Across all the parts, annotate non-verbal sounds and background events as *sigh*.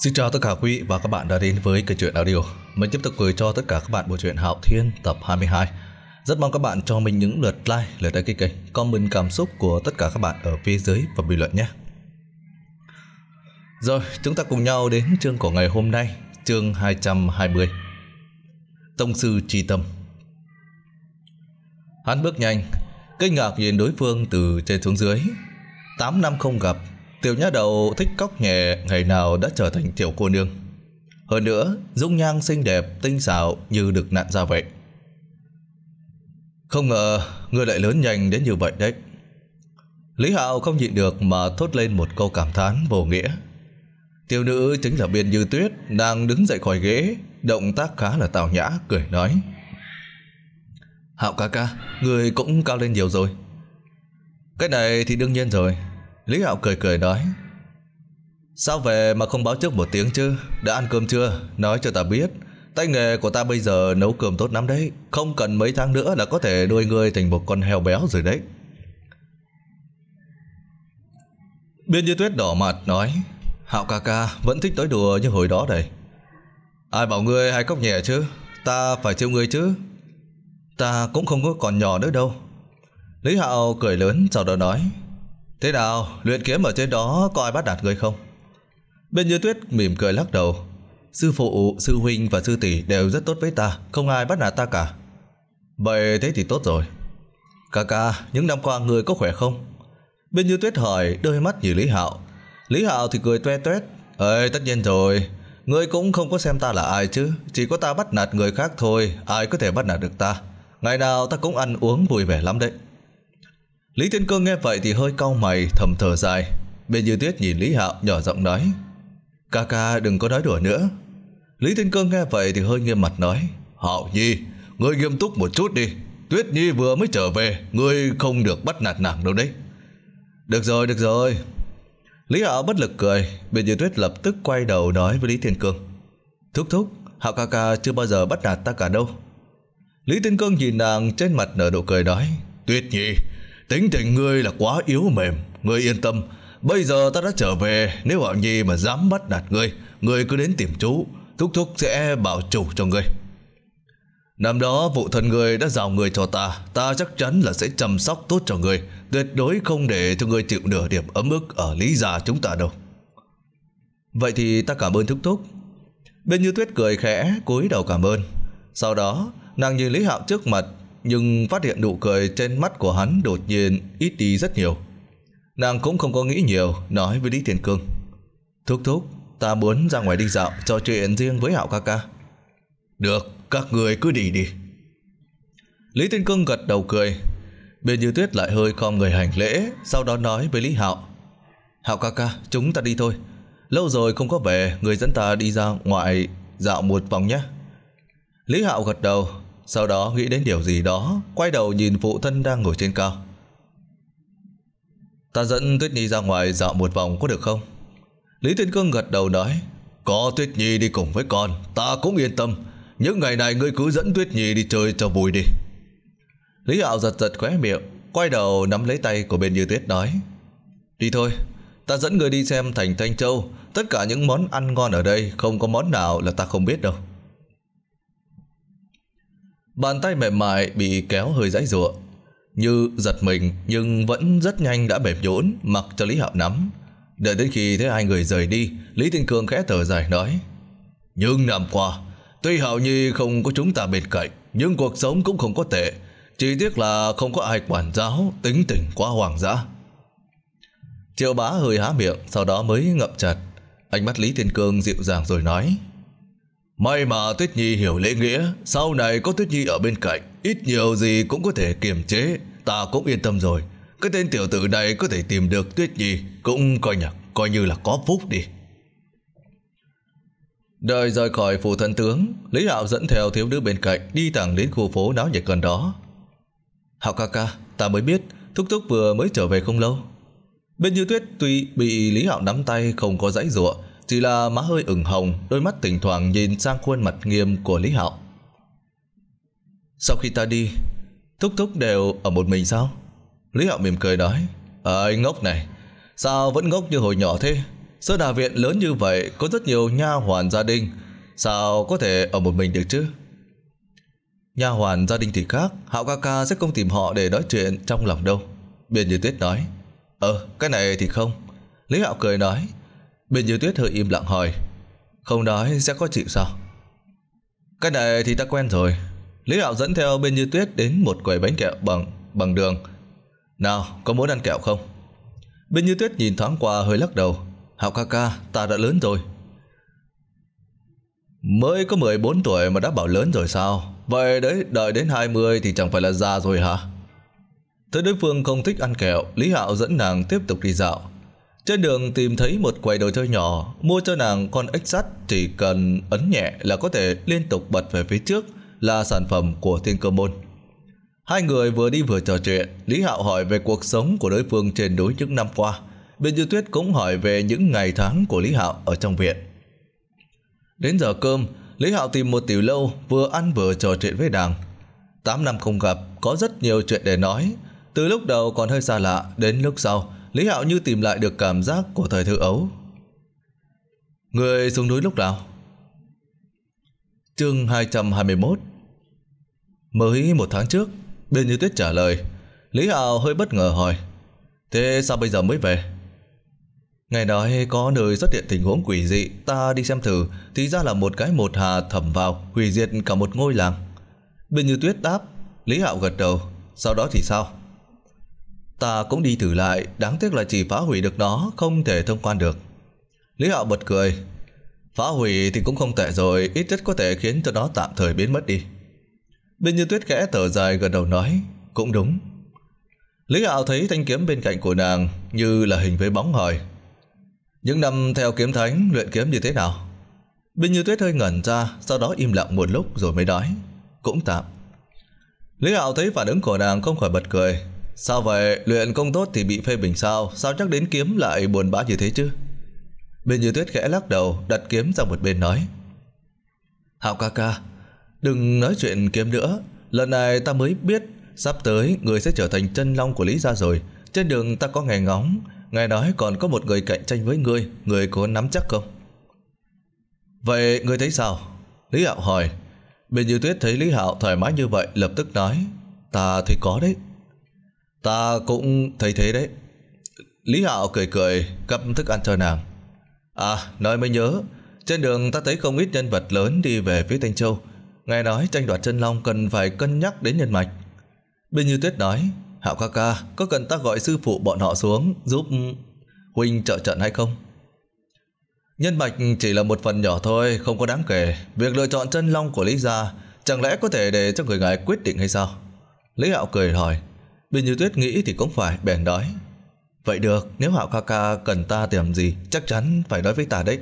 Xin chào tất cả quý và các bạn đã đến với kể chuyện audio. Mình tiếp tục gửi cho tất cả các bạn bộ truyện Hạo Thiên tập 22. Rất mong các bạn cho mình những lượt like, lượt đăng ký kênh, comment cảm xúc của tất cả các bạn ở phía dưới và bình luận nhé. Rồi, chúng ta cùng nhau đến chương của ngày hôm nay, chương 220. Tông sư tri tâm. Hắn bước nhanh, kinh ngạc nhìn đối phương từ trên xuống dưới. 8 năm không gặp, Tiểu nha đầu thích cóc nhẹ ngày nào đã trở thành tiểu cô nương. Hơn nữa, dung nhang xinh đẹp, tinh xảo như được nặn ra vậy. Không ngờ, người lại lớn nhanh đến như vậy đấy. Lý Hạo không nhịn được mà thốt lên một câu cảm thán vô nghĩa. Tiểu nữ chính là Biên Như Tuyết, đang đứng dậy khỏi ghế, động tác khá là tào nhã, cười nói. Hạo ca ca, người cũng cao lên nhiều rồi. Cái này thì đương nhiên rồi, Lý Hạo cười cười nói Sao về mà không báo trước một tiếng chứ Đã ăn cơm chưa Nói cho ta biết Tay nghề của ta bây giờ nấu cơm tốt lắm đấy Không cần mấy tháng nữa là có thể nuôi ngươi thành một con heo béo rồi đấy Biên như tuyết đỏ mặt nói Hạo ca ca vẫn thích nói đùa như hồi đó đấy Ai bảo ngươi hay cóc nhẹ chứ Ta phải chiêu ngươi chứ Ta cũng không có còn nhỏ nữa đâu Lý Hạo cười lớn sau đó nói Thế nào, luyện kiếm ở trên đó có ai bắt đạt người không? Bên như tuyết mỉm cười lắc đầu. Sư phụ, sư huynh và sư tỷ đều rất tốt với ta, không ai bắt nạt ta cả. Vậy thế thì tốt rồi. Cà ca, những năm qua người có khỏe không? Bên như tuyết hỏi, đôi mắt nhìn Lý Hạo. Lý Hạo thì cười toe toét. Ê, tất nhiên rồi. người cũng không có xem ta là ai chứ. Chỉ có ta bắt nạt người khác thôi, ai có thể bắt nạt được ta. Ngày nào ta cũng ăn uống vui vẻ lắm đấy. Lý Thiên Cương nghe vậy thì hơi cau mày thầm thở dài. Bên Như Tuyết nhìn Lý Hạo nhỏ giọng nói. Ca ca đừng có nói đùa nữa. Lý Thiên Cương nghe vậy thì hơi nghiêm mặt nói. Hạo Nhi, ngươi nghiêm túc một chút đi. Tuyết Nhi vừa mới trở về, ngươi không được bắt nạt nàng đâu đấy. Được rồi, được rồi. Lý Hạo bất lực cười, bên Như Tuyết lập tức quay đầu nói với Lý Thiên Cương. Thúc thúc, Hạo ca ca chưa bao giờ bắt nạt ta cả đâu. Lý Thiên Cương nhìn nàng trên mặt nở nụ cười nói. Tuyết Nhi, Tính tình ngươi là quá yếu mềm, ngươi yên tâm. Bây giờ ta đã trở về, nếu bảo nhi mà dám bắt nạt ngươi, ngươi cứ đến tìm chú, thúc thúc sẽ bảo chủ cho ngươi. Năm đó vụ thân người đã giao người cho ta, ta chắc chắn là sẽ chăm sóc tốt cho người, tuyệt đối không để cho người chịu nửa điểm ấm ức ở lý già chúng ta đâu. Vậy thì ta cảm ơn thúc thúc. Bên như tuyết cười khẽ, cúi đầu cảm ơn. Sau đó, nàng nhìn Lý Hạo trước mặt, nhưng phát hiện nụ cười trên mắt của hắn đột nhiên ít đi rất nhiều. Nàng cũng không có nghĩ nhiều, nói với Lý Thiên Cương. Thúc thúc, ta muốn ra ngoài đi dạo, trò chuyện riêng với Hạo ca ca. Được, các người cứ đi đi. Lý Thiên Cương gật đầu cười. Bên như tuyết lại hơi khom người hành lễ, sau đó nói với Lý Hạo. Hạo ca ca, chúng ta đi thôi. Lâu rồi không có về, người dẫn ta đi ra ngoài dạo một vòng nhé. Lý Hạo gật đầu, sau đó nghĩ đến điều gì đó, quay đầu nhìn phụ thân đang ngồi trên cao. Ta dẫn Tuyết Nhi ra ngoài dạo một vòng có được không? Lý Thiên Cương gật đầu nói, có Tuyết Nhi đi cùng với con, ta cũng yên tâm. Những ngày này ngươi cứ dẫn Tuyết Nhi đi chơi cho vui đi. Lý Hạo giật giật khóe miệng, quay đầu nắm lấy tay của bên Như Tuyết nói, đi thôi, ta dẫn ngươi đi xem thành Thanh Châu, tất cả những món ăn ngon ở đây không có món nào là ta không biết đâu. Bàn tay mềm mại bị kéo hơi dãy ruộng. Như giật mình nhưng vẫn rất nhanh đã mềm nhũn mặc cho Lý Hạo nắm. Đợi đến khi thấy hai người rời đi, Lý Thiên Cương khẽ thở dài nói. Nhưng năm qua, tuy Hạo Nhi không có chúng ta bên cạnh, nhưng cuộc sống cũng không có tệ. Chỉ tiếc là không có ai quản giáo, tính tình quá hoàng dã. Triệu bá hơi há miệng, sau đó mới ngậm chặt. Ánh mắt Lý Thiên Cương dịu dàng rồi nói. May mà Tuyết Nhi hiểu lễ nghĩa, sau này có Tuyết Nhi ở bên cạnh, ít nhiều gì cũng có thể kiềm chế, ta cũng yên tâm rồi. Cái tên tiểu tử này có thể tìm được Tuyết Nhi, cũng coi nhạc, coi như là có phúc đi. Đợi rời khỏi phủ thân tướng, Lý Hạo dẫn theo thiếu nữ bên cạnh đi thẳng đến khu phố náo nhiệt gần đó. Hạo ca ca, ta mới biết, Thúc Thúc vừa mới trở về không lâu. Bên như tuyết tuy bị Lý Hạo nắm tay không có dãy ruộng, chỉ là má hơi ửng hồng, đôi mắt thỉnh thoảng nhìn sang khuôn mặt nghiêm của Lý Hạo. Sau khi ta đi, Thúc Thúc đều ở một mình sao? Lý Hạo mỉm cười nói, Ây à, ngốc này, sao vẫn ngốc như hồi nhỏ thế? Sơ đà viện lớn như vậy có rất nhiều nha hoàn gia đình, sao có thể ở một mình được chứ? Nha hoàn gia đình thì khác, Hạo ca ca sẽ không tìm họ để nói chuyện trong lòng đâu. Biên như tuyết nói, Ờ, cái này thì không. Lý Hạo cười nói, Bên như tuyết hơi im lặng hỏi Không nói sẽ có chịu sao Cái này thì ta quen rồi Lý Hạo dẫn theo bên như tuyết đến một quầy bánh kẹo bằng bằng đường Nào có muốn ăn kẹo không Bên như tuyết nhìn thoáng qua hơi lắc đầu Hạo ca ca ta đã lớn rồi Mới có 14 tuổi mà đã bảo lớn rồi sao Vậy đấy đợi đến 20 thì chẳng phải là già rồi hả Thấy đối phương không thích ăn kẹo Lý Hạo dẫn nàng tiếp tục đi dạo trên đường tìm thấy một quầy đồ chơi nhỏ, mua cho nàng con ếch sắt chỉ cần ấn nhẹ là có thể liên tục bật về phía trước là sản phẩm của Thiên Cơ Môn. Hai người vừa đi vừa trò chuyện, Lý Hạo hỏi về cuộc sống của đối phương trên núi những năm qua. Biên dư Tuyết cũng hỏi về những ngày tháng của Lý Hạo ở trong viện. Đến giờ cơm, Lý Hạo tìm một tiểu lâu vừa ăn vừa trò chuyện với nàng. Tám năm không gặp, có rất nhiều chuyện để nói. Từ lúc đầu còn hơi xa lạ, đến lúc sau, Lý Hạo như tìm lại được cảm giác của thời thơ ấu. Người xuống núi lúc nào? Chương mốt. Mới một tháng trước, bên như tuyết trả lời, Lý Hạo hơi bất ngờ hỏi, thế sao bây giờ mới về? Nghe nói có nơi xuất hiện tình huống quỷ dị, ta đi xem thử, thì ra là một cái một hà thẩm vào, hủy diệt cả một ngôi làng. Bên như tuyết đáp, Lý Hạo gật đầu, sau đó thì sao? Ta cũng đi thử lại, đáng tiếc là chỉ phá hủy được nó, không thể thông quan được. Lý Hạo bật cười. Phá hủy thì cũng không tệ rồi, ít nhất có thể khiến cho nó tạm thời biến mất đi. Bên như tuyết khẽ thở dài gần đầu nói, cũng đúng. Lý Hạo thấy thanh kiếm bên cạnh của nàng như là hình với bóng hỏi. Những năm theo kiếm thánh, luyện kiếm như thế nào? Bên như tuyết hơi ngẩn ra, sau đó im lặng một lúc rồi mới nói. Cũng tạm. Lý Hạo thấy phản ứng của nàng không khỏi bật cười, Sao vậy, luyện công tốt thì bị phê bình sao, sao chắc đến kiếm lại buồn bã như thế chứ? Bên như tuyết khẽ lắc đầu, đặt kiếm sang một bên nói. Hạo ca ca, đừng nói chuyện kiếm nữa, lần này ta mới biết sắp tới người sẽ trở thành chân long của Lý Gia rồi. Trên đường ta có nghe ngóng, nghe nói còn có một người cạnh tranh với ngươi, người có nắm chắc không? Vậy ngươi thấy sao? Lý Hạo hỏi. Bên như tuyết thấy Lý Hạo thoải mái như vậy lập tức nói, ta thì có đấy. Ta cũng thấy thế đấy. Lý Hạo cười cười, cấp thức ăn cho nàng. À, nói mới nhớ, trên đường ta thấy không ít nhân vật lớn đi về phía Thanh Châu. Nghe nói tranh đoạt chân long cần phải cân nhắc đến nhân mạch. Bên Như Tuyết nói, Hạo ca ca, có cần ta gọi sư phụ bọn họ xuống giúp Huynh trợ trận hay không? Nhân mạch chỉ là một phần nhỏ thôi, không có đáng kể. Việc lựa chọn chân long của Lý Gia chẳng lẽ có thể để cho người ngài quyết định hay sao? Lý Hạo cười hỏi. Đinh Như Tuyết nghĩ thì cũng phải bèn nói. Vậy được, nếu Hạo Ca Ca cần ta tìm gì, chắc chắn phải nói với ta đấy.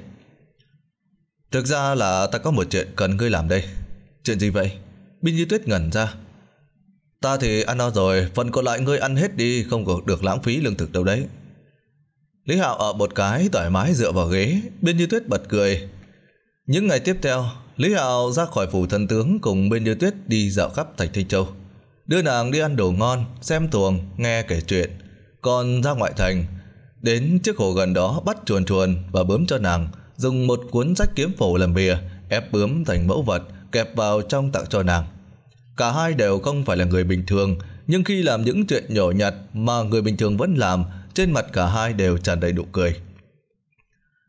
Thực ra là ta có một chuyện cần ngươi làm đây. Chuyện gì vậy? Đinh Như Tuyết ngẩn ra. Ta thì ăn no rồi, phần còn lại ngươi ăn hết đi, không có được lãng phí lương thực đâu đấy. Lý Hạo ở một cái thoải mái dựa vào ghế, Biên Như Tuyết bật cười. Những ngày tiếp theo, Lý Hạo ra khỏi phủ thần tướng cùng Biên Như Tuyết đi dạo khắp Thạch Thanh Châu đưa nàng đi ăn đồ ngon, xem tuồng, nghe kể chuyện. Còn ra ngoại thành, đến chiếc hồ gần đó bắt chuồn chuồn và bướm cho nàng, dùng một cuốn sách kiếm phổ làm bìa, ép bướm thành mẫu vật, kẹp vào trong tặng cho nàng. Cả hai đều không phải là người bình thường, nhưng khi làm những chuyện nhỏ nhặt mà người bình thường vẫn làm, trên mặt cả hai đều tràn đầy nụ cười.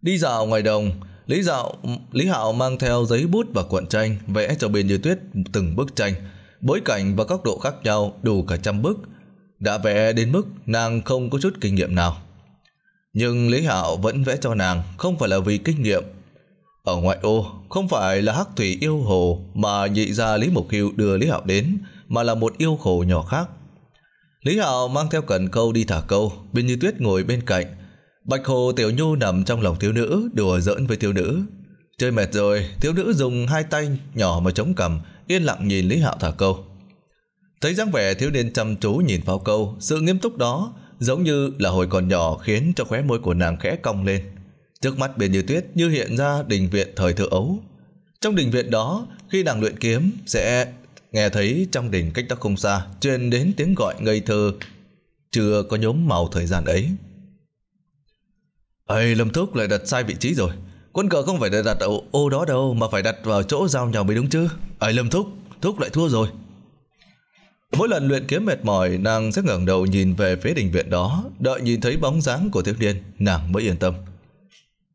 Đi dạo ngoài đồng, Lý Dạo, Lý Hạo mang theo giấy bút và cuộn tranh, vẽ cho bên Như Tuyết từng bức tranh bối cảnh và góc độ khác nhau đủ cả trăm bức, đã vẽ đến mức nàng không có chút kinh nghiệm nào. Nhưng Lý Hạo vẫn vẽ cho nàng không phải là vì kinh nghiệm. Ở ngoại ô không phải là hắc thủy yêu hồ mà nhị gia Lý Mộc Hưu đưa Lý Hạo đến mà là một yêu khổ nhỏ khác. Lý Hạo mang theo cần câu đi thả câu, bên như tuyết ngồi bên cạnh. Bạch Hồ Tiểu Nhu nằm trong lòng thiếu nữ, đùa giỡn với thiếu nữ. Chơi mệt rồi, thiếu nữ dùng hai tay nhỏ mà chống cầm, yên lặng nhìn Lý Hạo thả câu. Thấy dáng vẻ thiếu niên chăm chú nhìn vào câu, sự nghiêm túc đó giống như là hồi còn nhỏ khiến cho khóe môi của nàng khẽ cong lên. Trước mắt bên như tuyết như hiện ra đình viện thời thơ ấu. Trong đình viện đó, khi nàng luyện kiếm sẽ nghe thấy trong đình cách đó không xa truyền đến tiếng gọi ngây thơ chưa có nhốm màu thời gian ấy. Ây, Lâm Thúc lại đặt sai vị trí rồi. Quân cờ không phải đặt ở ô đó đâu Mà phải đặt vào chỗ giao nhau mới đúng chứ Ấy Lâm Thúc Thúc lại thua rồi Mỗi lần luyện kiếm mệt mỏi Nàng sẽ ngẩng đầu nhìn về phía đình viện đó Đợi nhìn thấy bóng dáng của thiếu niên Nàng mới yên tâm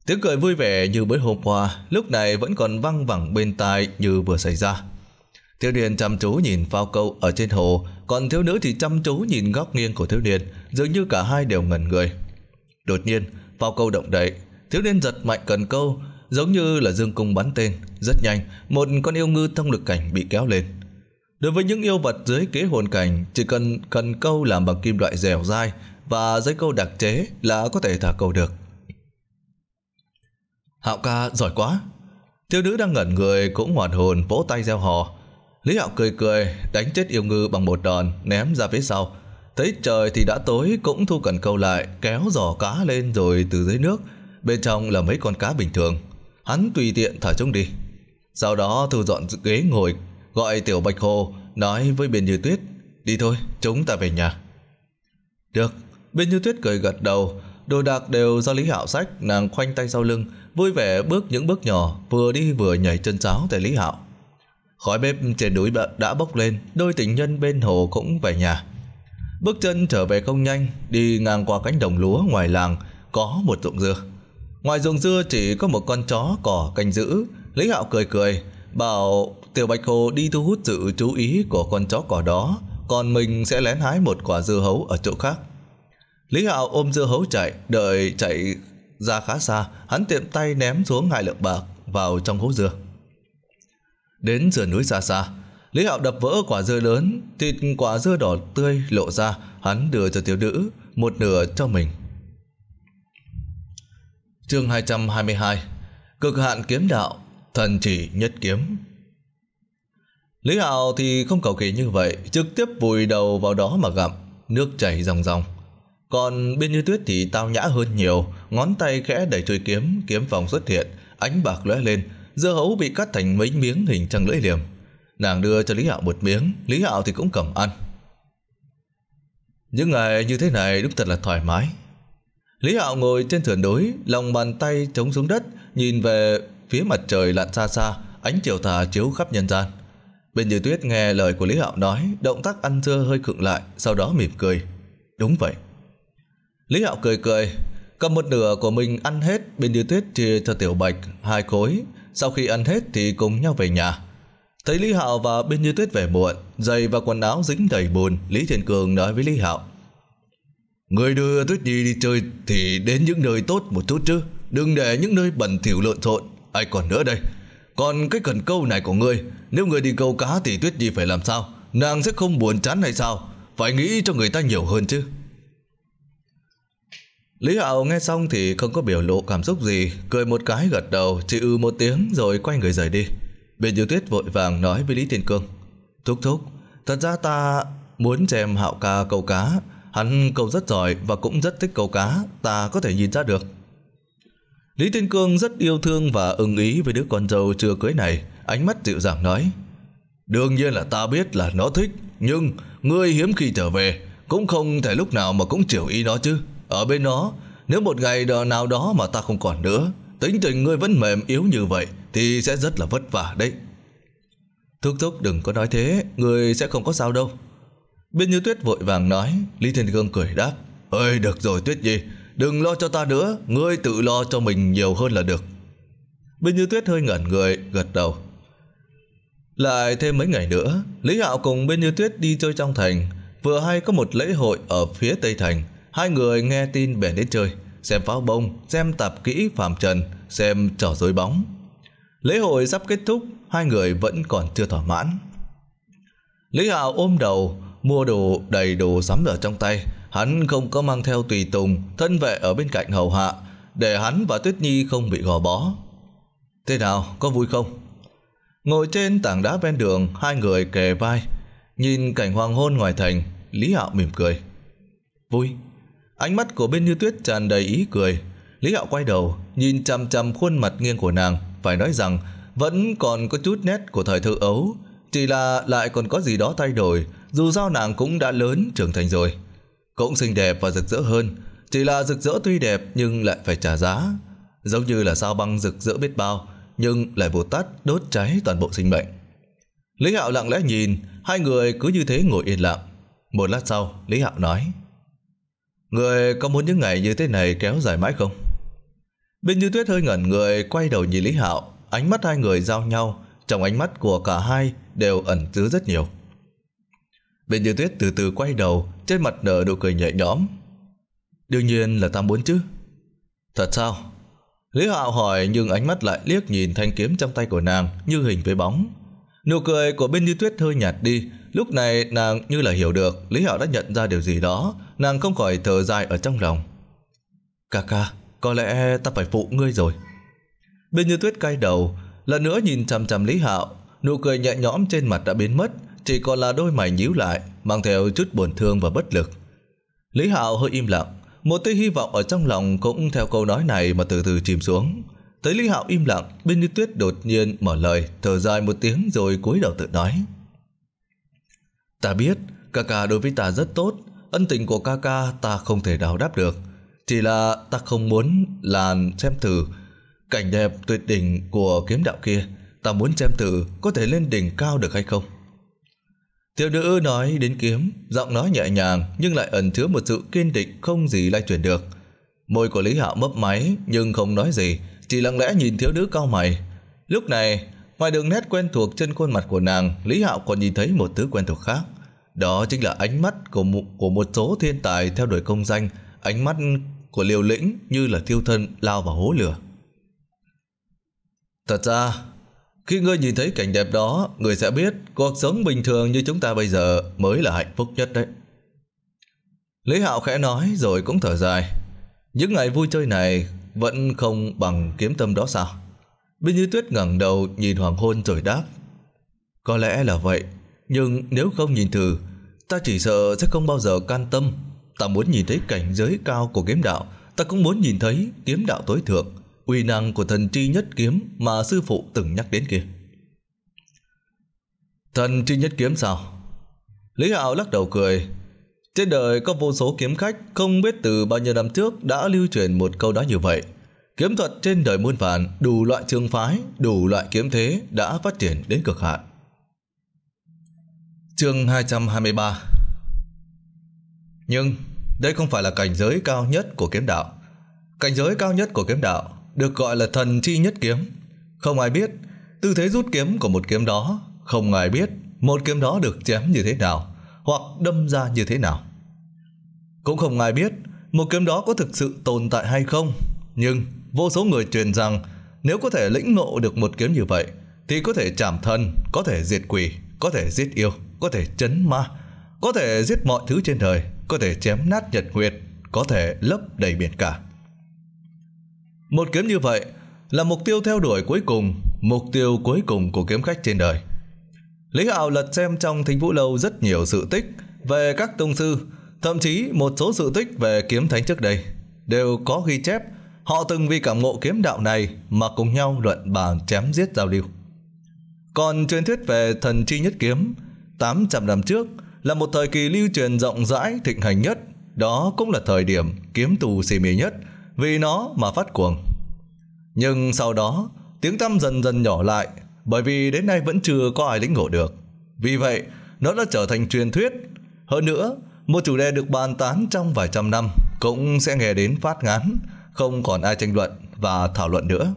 Tiếng cười vui vẻ như bữa hôm qua Lúc này vẫn còn văng vẳng bên tai Như vừa xảy ra Thiếu niên chăm chú nhìn phao câu ở trên hồ Còn thiếu nữ thì chăm chú nhìn góc nghiêng của thiếu niên Dường như cả hai đều ngẩn người Đột nhiên phao câu động đậy Thiếu niên giật mạnh cần câu, giống như là dương cung bắn tên. Rất nhanh, một con yêu ngư thông lực cảnh bị kéo lên. Đối với những yêu vật dưới kế hồn cảnh, chỉ cần cần câu làm bằng kim loại dẻo dai và dây câu đặc chế là có thể thả câu được. Hạo ca giỏi quá. Thiếu nữ đang ngẩn người cũng hoàn hồn vỗ tay gieo hò. Lý Hạo cười cười, đánh chết yêu ngư bằng một đòn, ném ra phía sau. Thấy trời thì đã tối cũng thu cần câu lại, kéo giỏ cá lên rồi từ dưới nước Bên trong là mấy con cá bình thường. Hắn tùy tiện thả chúng đi. Sau đó thu dọn ghế ngồi, gọi Tiểu Bạch Hồ, nói với Biên Như Tuyết, đi thôi, chúng ta về nhà. Được, Biên Như Tuyết cười gật đầu, đồ đạc đều do Lý Hạo sách, nàng khoanh tay sau lưng, vui vẻ bước những bước nhỏ, vừa đi vừa nhảy chân sáo tại Lý Hạo. Khói bếp trên núi đã bốc lên, đôi tình nhân bên hồ cũng về nhà. Bước chân trở về không nhanh, đi ngang qua cánh đồng lúa ngoài làng, có một ruộng dưa. Ngoài ruộng dưa chỉ có một con chó cỏ canh giữ. Lý Hạo cười cười, bảo Tiểu Bạch Hồ đi thu hút sự chú ý của con chó cỏ đó, còn mình sẽ lén hái một quả dưa hấu ở chỗ khác. Lý Hạo ôm dưa hấu chạy, đợi chạy ra khá xa, hắn tiệm tay ném xuống hai lượng bạc vào trong hố dưa. Đến giữa núi xa xa, Lý Hạo đập vỡ quả dưa lớn, thịt quả dưa đỏ tươi lộ ra, hắn đưa cho tiểu nữ, một nửa cho mình. Chương 222 Cực hạn kiếm đạo Thần chỉ nhất kiếm Lý Hạo thì không cầu kỳ như vậy Trực tiếp vùi đầu vào đó mà gặm Nước chảy ròng ròng Còn bên như tuyết thì tao nhã hơn nhiều Ngón tay khẽ đẩy chuôi kiếm Kiếm vòng xuất hiện Ánh bạc lóe lên Dưa hấu bị cắt thành mấy miếng hình trăng lưỡi liềm Nàng đưa cho Lý Hạo một miếng Lý Hạo thì cũng cầm ăn Những ngày như thế này đúng thật là thoải mái Lý Hạo ngồi trên sườn núi, lòng bàn tay chống xuống đất, nhìn về phía mặt trời lặn xa xa, ánh chiều tà chiếu khắp nhân gian. Bên dưới tuyết nghe lời của Lý Hạo nói, động tác ăn dưa hơi khựng lại, sau đó mỉm cười. Đúng vậy. Lý Hạo cười cười, cầm một nửa của mình ăn hết, bên dưới tuyết chia cho Tiểu Bạch hai khối. Sau khi ăn hết thì cùng nhau về nhà. Thấy Lý Hạo và bên như tuyết về muộn, giày và quần áo dính đầy bùn, Lý Thiên Cường nói với Lý Hạo. Người đưa Tuyết Nhi đi chơi thì đến những nơi tốt một chút chứ. Đừng để những nơi bẩn thỉu lộn xộn. Ai còn nữa đây. Còn cái cần câu này của ngươi, nếu người đi câu cá thì Tuyết Nhi phải làm sao? Nàng sẽ không buồn chán hay sao? Phải nghĩ cho người ta nhiều hơn chứ. Lý Hạo nghe xong thì không có biểu lộ cảm xúc gì, cười một cái gật đầu, chỉ ư ừ một tiếng rồi quay người rời đi. Bên Diêu Tuyết vội vàng nói với Lý Tiên Cương. Thúc thúc, thật ra ta muốn xem Hạo ca câu cá, Hắn câu rất giỏi và cũng rất thích câu cá, ta có thể nhìn ra được. Lý Thiên Cương rất yêu thương và ưng ý với đứa con dâu chưa cưới này, ánh mắt dịu dàng nói. Đương nhiên là ta biết là nó thích, nhưng ngươi hiếm khi trở về, cũng không thể lúc nào mà cũng chiều ý nó chứ. Ở bên nó, nếu một ngày nào đó mà ta không còn nữa, tính tình ngươi vẫn mềm yếu như vậy thì sẽ rất là vất vả đấy. Thúc thúc đừng có nói thế, ngươi sẽ không có sao đâu. Biên Như Tuyết vội vàng nói, Lý Thiên Cương cười đáp, Ơi được rồi Tuyết Nhi, đừng lo cho ta nữa, ngươi tự lo cho mình nhiều hơn là được. Biên Như Tuyết hơi ngẩn người, gật đầu. Lại thêm mấy ngày nữa, Lý Hạo cùng Biên Như Tuyết đi chơi trong thành, vừa hay có một lễ hội ở phía Tây Thành. Hai người nghe tin bèn đến chơi, xem pháo bông, xem tạp kỹ Phạm trần, xem trò dối bóng. Lễ hội sắp kết thúc, hai người vẫn còn chưa thỏa mãn. Lý Hạo ôm đầu, mua đồ đầy đủ sắm ở trong tay. Hắn không có mang theo tùy tùng, thân vệ ở bên cạnh hầu hạ, để hắn và Tuyết Nhi không bị gò bó. Thế nào, có vui không? Ngồi trên tảng đá ven đường, hai người kề vai, nhìn cảnh hoàng hôn ngoài thành, Lý Hạo mỉm cười. Vui. Ánh mắt của bên Như Tuyết tràn đầy ý cười. Lý Hạo quay đầu, nhìn chằm chằm khuôn mặt nghiêng của nàng, phải nói rằng vẫn còn có chút nét của thời thơ ấu, chỉ là lại còn có gì đó thay đổi, dù sao nàng cũng đã lớn trưởng thành rồi Cũng xinh đẹp và rực rỡ hơn Chỉ là rực rỡ tuy đẹp nhưng lại phải trả giá Giống như là sao băng rực rỡ biết bao Nhưng lại bồ tát đốt cháy toàn bộ sinh mệnh Lý Hạo lặng lẽ nhìn Hai người cứ như thế ngồi yên lặng Một lát sau Lý Hạo nói Người có muốn những ngày như thế này kéo dài mãi không? Bên Như Tuyết hơi ngẩn người quay đầu nhìn Lý Hạo, ánh mắt hai người giao nhau, trong ánh mắt của cả hai đều ẩn chứa rất nhiều. Bên như tuyết từ từ quay đầu, trên mặt nở nụ cười nhẹ nhõm. Đương nhiên là tam muốn chứ. Thật sao? Lý Hạo hỏi nhưng ánh mắt lại liếc nhìn thanh kiếm trong tay của nàng như hình với bóng. Nụ cười của bên như tuyết hơi nhạt đi, lúc này nàng như là hiểu được Lý Hạo đã nhận ra điều gì đó, nàng không khỏi thở dài ở trong lòng. Cà ca, có lẽ ta phải phụ ngươi rồi. Bên như tuyết cay đầu, lần nữa nhìn chằm chằm Lý Hạo, nụ cười nhẹ nhõm trên mặt đã biến mất, chỉ còn là đôi mày nhíu lại, mang theo chút buồn thương và bất lực. Lý Hạo hơi im lặng, một tia hy vọng ở trong lòng cũng theo câu nói này mà từ từ chìm xuống. Thấy Lý Hạo im lặng, bên như tuyết đột nhiên mở lời, thở dài một tiếng rồi cúi đầu tự nói. Ta biết, ca ca đối với ta rất tốt, ân tình của ca ca ta không thể đào đáp được. Chỉ là ta không muốn làm xem thử cảnh đẹp tuyệt đỉnh của kiếm đạo kia. Ta muốn xem thử có thể lên đỉnh cao được hay không. Tiểu nữ nói đến kiếm, giọng nói nhẹ nhàng nhưng lại ẩn chứa một sự kiên định không gì lay chuyển được. Môi của Lý Hạo mấp máy nhưng không nói gì, chỉ lặng lẽ nhìn thiếu nữ cao mày. Lúc này, ngoài đường nét quen thuộc trên khuôn mặt của nàng, Lý Hạo còn nhìn thấy một thứ quen thuộc khác. Đó chính là ánh mắt của một, của một số thiên tài theo đuổi công danh, ánh mắt của liều lĩnh như là thiêu thân lao vào hố lửa. Thật ra, khi ngươi nhìn thấy cảnh đẹp đó, ngươi sẽ biết cuộc sống bình thường như chúng ta bây giờ mới là hạnh phúc nhất đấy. Lý Hạo khẽ nói rồi cũng thở dài. Những ngày vui chơi này vẫn không bằng kiếm tâm đó sao? Binh Như Tuyết ngẩng đầu nhìn hoàng hôn rồi đáp. Có lẽ là vậy, nhưng nếu không nhìn thử, ta chỉ sợ sẽ không bao giờ can tâm. Ta muốn nhìn thấy cảnh giới cao của kiếm đạo, ta cũng muốn nhìn thấy kiếm đạo tối thượng uy năng của thần tri nhất kiếm mà sư phụ từng nhắc đến kia. Thần tri nhất kiếm sao? Lý Hạo lắc đầu cười. Trên đời có vô số kiếm khách không biết từ bao nhiêu năm trước đã lưu truyền một câu nói như vậy. Kiếm thuật trên đời muôn vàn, đủ loại trường phái, đủ loại kiếm thế đã phát triển đến cực hạn. Chương 223 Nhưng đây không phải là cảnh giới cao nhất của kiếm đạo. Cảnh giới cao nhất của kiếm đạo được gọi là thần chi nhất kiếm. Không ai biết tư thế rút kiếm của một kiếm đó, không ai biết một kiếm đó được chém như thế nào hoặc đâm ra như thế nào. Cũng không ai biết một kiếm đó có thực sự tồn tại hay không, nhưng vô số người truyền rằng nếu có thể lĩnh ngộ được một kiếm như vậy thì có thể chảm thân, có thể diệt quỷ, có thể giết yêu, có thể chấn ma, có thể giết mọi thứ trên đời, có thể chém nát nhật nguyệt, có thể lấp đầy biển cả. Một kiếm như vậy là mục tiêu theo đuổi cuối cùng, mục tiêu cuối cùng của kiếm khách trên đời. Lý Hạo lật xem trong Thính Vũ Lâu rất nhiều sự tích về các tông sư, thậm chí một số sự tích về kiếm thánh trước đây đều có ghi chép họ từng vì cảm ngộ kiếm đạo này mà cùng nhau luận bàn chém giết giao lưu. Còn truyền thuyết về thần chi nhất kiếm, 800 năm trước là một thời kỳ lưu truyền rộng rãi thịnh hành nhất, đó cũng là thời điểm kiếm tù xì mì nhất – vì nó mà phát cuồng. Nhưng sau đó, tiếng tăm dần dần nhỏ lại bởi vì đến nay vẫn chưa có ai lĩnh ngộ được. Vì vậy, nó đã trở thành truyền thuyết. Hơn nữa, một chủ đề được bàn tán trong vài trăm năm cũng sẽ nghe đến phát ngán, không còn ai tranh luận và thảo luận nữa.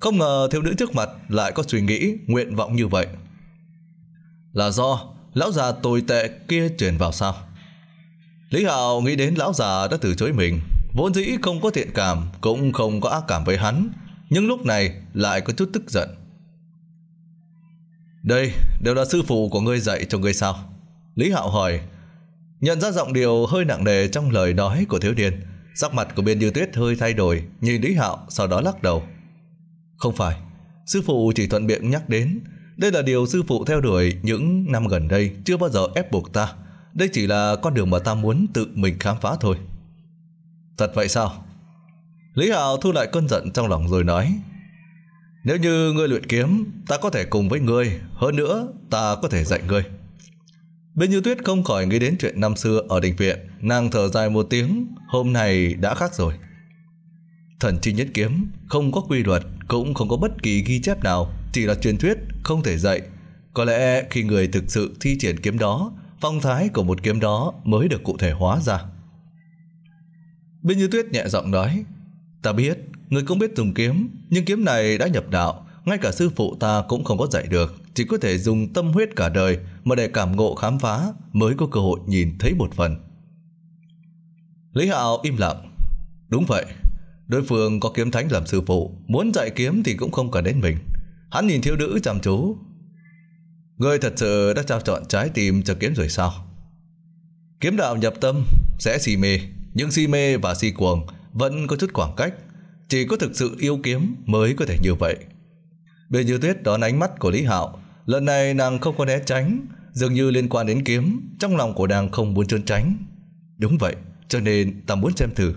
Không ngờ thiếu nữ trước mặt lại có suy nghĩ, nguyện vọng như vậy. Là do lão già tồi tệ kia truyền vào sao? Lý Hạo nghĩ đến lão già đã từ chối mình vốn dĩ không có thiện cảm, cũng không có ác cảm với hắn, nhưng lúc này lại có chút tức giận. Đây đều là sư phụ của ngươi dạy cho ngươi sao? Lý Hạo hỏi. Nhận ra giọng điệu hơi nặng nề trong lời nói của thiếu niên, sắc mặt của bên Như Tuyết hơi thay đổi, nhìn Lý Hạo sau đó lắc đầu. Không phải, sư phụ chỉ thuận miệng nhắc đến, đây là điều sư phụ theo đuổi những năm gần đây, chưa bao giờ ép buộc ta. Đây chỉ là con đường mà ta muốn tự mình khám phá thôi. Thật vậy sao? Lý Hào thu lại cơn giận trong lòng rồi nói Nếu như ngươi luyện kiếm Ta có thể cùng với ngươi Hơn nữa ta có thể dạy ngươi Bên như tuyết không khỏi nghĩ đến chuyện năm xưa Ở đình viện Nàng thở dài một tiếng Hôm nay đã khác rồi Thần chi nhất kiếm Không có quy luật Cũng không có bất kỳ ghi chép nào Chỉ là truyền thuyết Không thể dạy Có lẽ khi người thực sự thi triển kiếm đó Phong thái của một kiếm đó Mới được cụ thể hóa ra Bên như tuyết nhẹ giọng nói. Ta biết, người cũng biết dùng kiếm, nhưng kiếm này đã nhập đạo. Ngay cả sư phụ ta cũng không có dạy được. Chỉ có thể dùng tâm huyết cả đời mà để cảm ngộ khám phá mới có cơ hội nhìn thấy một phần. Lý Hạo im lặng. Đúng vậy, đối phương có kiếm thánh làm sư phụ, muốn dạy kiếm thì cũng không cần đến mình. Hắn nhìn thiếu nữ chăm chú. Ngươi thật sự đã trao chọn trái tim cho kiếm rồi sao? Kiếm đạo nhập tâm sẽ xì mê những si mê và si cuồng vẫn có chút khoảng cách, chỉ có thực sự yêu kiếm mới có thể như vậy. Bên như tuyết đón ánh mắt của Lý Hạo, lần này nàng không có né tránh, dường như liên quan đến kiếm, trong lòng của nàng không muốn trốn tránh. Đúng vậy, cho nên ta muốn xem thử.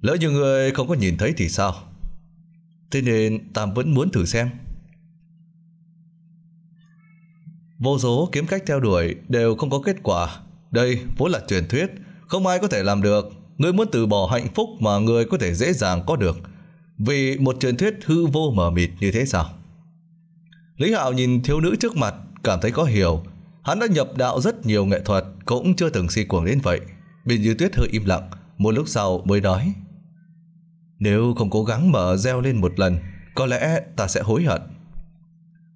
Lỡ như người không có nhìn thấy thì sao? Thế nên ta vẫn muốn thử xem. Vô số kiếm cách theo đuổi đều không có kết quả. Đây vốn là truyền thuyết, không ai có thể làm được. Ngươi muốn từ bỏ hạnh phúc mà ngươi có thể dễ dàng có được. Vì một truyền thuyết hư vô mờ mịt như thế sao? Lý Hạo nhìn thiếu nữ trước mặt, cảm thấy có hiểu. Hắn đã nhập đạo rất nhiều nghệ thuật, cũng chưa từng si cuồng đến vậy. Bình Như Tuyết hơi im lặng, một lúc sau mới nói. Nếu không cố gắng mở gieo lên một lần, có lẽ ta sẽ hối hận.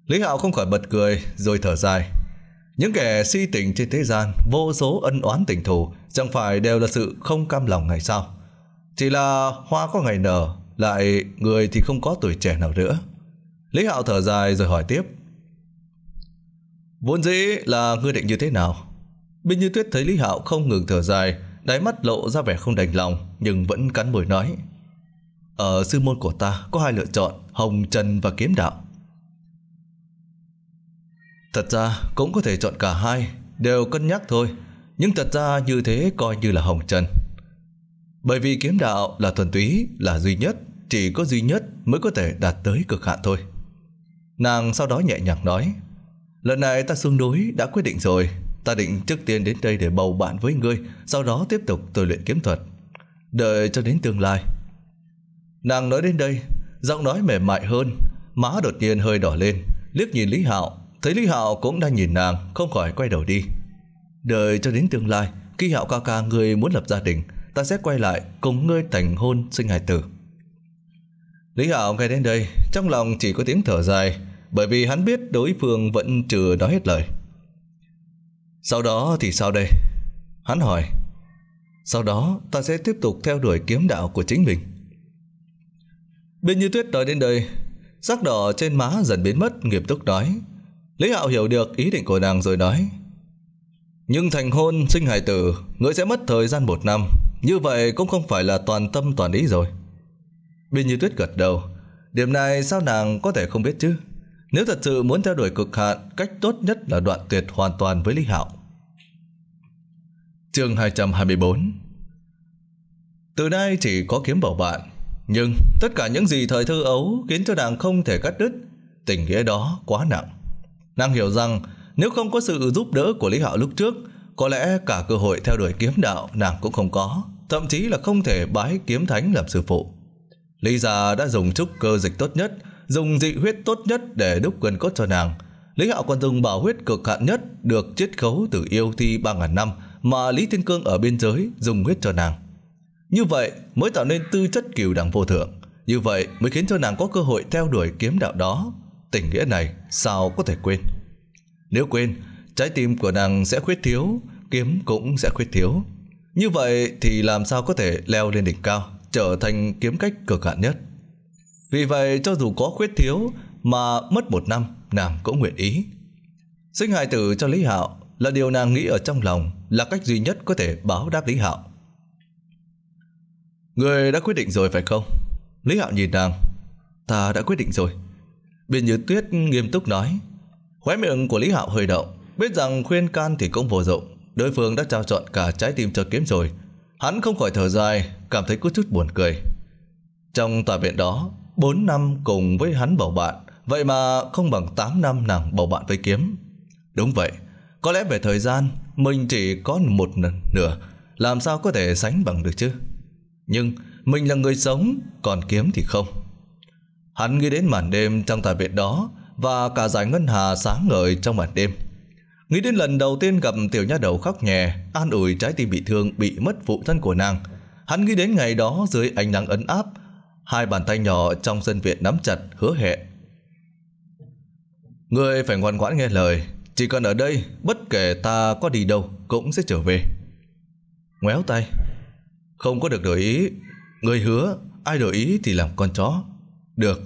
Lý Hạo không khỏi bật cười rồi thở dài. Những kẻ si tình trên thế gian, vô số ân oán tình thù, chẳng phải đều là sự không cam lòng hay sao? Chỉ là hoa có ngày nở, lại người thì không có tuổi trẻ nào nữa. Lý Hạo thở dài rồi hỏi tiếp. Vốn dĩ là ngươi định như thế nào? Bình Như Tuyết thấy Lý Hạo không ngừng thở dài, đáy mắt lộ ra vẻ không đành lòng, nhưng vẫn cắn môi nói. Ở sư môn của ta có hai lựa chọn, hồng trần và kiếm đạo. Thật ra cũng có thể chọn cả hai, đều cân nhắc thôi. Nhưng thật ra như thế coi như là hồng trần. Bởi vì kiếm đạo là thuần túy, là duy nhất, chỉ có duy nhất mới có thể đạt tới cực hạn thôi. Nàng sau đó nhẹ nhàng nói, lần này ta xung đối đã quyết định rồi, ta định trước tiên đến đây để bầu bạn với ngươi, sau đó tiếp tục tôi luyện kiếm thuật. Đợi cho đến tương lai. Nàng nói đến đây, giọng nói mềm mại hơn, má đột nhiên hơi đỏ lên, liếc nhìn Lý Hạo Thấy Lý Hạo cũng đang nhìn nàng, không khỏi quay đầu đi. Đợi cho đến tương lai, khi Hạo ca ca ngươi muốn lập gia đình, ta sẽ quay lại cùng ngươi thành hôn sinh hài tử. Lý Hạo nghe đến đây, trong lòng chỉ có tiếng thở dài, bởi vì hắn biết đối phương vẫn chưa nói hết lời. Sau đó thì sao đây? Hắn hỏi. Sau đó ta sẽ tiếp tục theo đuổi kiếm đạo của chính mình. Bên như tuyết nói đến đây, sắc đỏ trên má dần biến mất, nghiệp túc nói. Lý Hạo hiểu được ý định của nàng rồi nói Nhưng thành hôn sinh hài tử người sẽ mất thời gian một năm Như vậy cũng không phải là toàn tâm toàn ý rồi Bình như tuyết gật đầu Điểm này sao nàng có thể không biết chứ Nếu thật sự muốn theo đuổi cực hạn Cách tốt nhất là đoạn tuyệt hoàn toàn với Lý Hạo Chương 224 Từ nay chỉ có kiếm bảo bạn Nhưng tất cả những gì thời thơ ấu Khiến cho nàng không thể cắt đứt Tình nghĩa đó quá nặng Nàng hiểu rằng nếu không có sự giúp đỡ của Lý Hạo lúc trước, có lẽ cả cơ hội theo đuổi kiếm đạo nàng cũng không có, thậm chí là không thể bái kiếm thánh làm sư phụ. Lý gia đã dùng trúc cơ dịch tốt nhất, dùng dị huyết tốt nhất để đúc gần cốt cho nàng. Lý Hạo còn dùng bảo huyết cực hạn nhất được chiết khấu từ yêu thi 3.000 năm mà Lý Thiên Cương ở biên giới dùng huyết cho nàng. Như vậy mới tạo nên tư chất kiều đẳng vô thượng. Như vậy mới khiến cho nàng có cơ hội theo đuổi kiếm đạo đó tình nghĩa này sao có thể quên. Nếu quên, trái tim của nàng sẽ khuyết thiếu, kiếm cũng sẽ khuyết thiếu. Như vậy thì làm sao có thể leo lên đỉnh cao, trở thành kiếm cách cực hạn nhất. Vì vậy cho dù có khuyết thiếu mà mất một năm, nàng cũng nguyện ý. Sinh hài tử cho Lý Hạo là điều nàng nghĩ ở trong lòng là cách duy nhất có thể báo đáp Lý Hạo. Người đã quyết định rồi phải không? Lý Hạo nhìn nàng. Ta đã quyết định rồi. Biên Như Tuyết nghiêm túc nói. Khóe miệng của Lý Hạo hơi động, biết rằng khuyên can thì cũng vô dụng. Đối phương đã trao chọn cả trái tim cho kiếm rồi. Hắn không khỏi thở dài, cảm thấy có chút buồn cười. Trong tòa viện đó, 4 năm cùng với hắn bầu bạn, vậy mà không bằng 8 năm nàng bầu bạn với kiếm. Đúng vậy, có lẽ về thời gian mình chỉ có một nửa, làm sao có thể sánh bằng được chứ? Nhưng mình là người sống, còn kiếm thì không. Hắn nghĩ đến màn đêm trong tòa biệt đó và cả giải ngân hà sáng ngời trong màn đêm. Nghĩ đến lần đầu tiên gặp tiểu nha đầu khóc nhè, an ủi trái tim bị thương bị mất phụ thân của nàng. Hắn nghĩ đến ngày đó dưới ánh nắng ấn áp, hai bàn tay nhỏ trong sân viện nắm chặt hứa hẹn. Người phải ngoan ngoãn nghe lời, chỉ cần ở đây bất kể ta có đi đâu cũng sẽ trở về. Ngoéo tay, không có được đổi ý, Người hứa, ai đổi ý thì làm con chó. Được.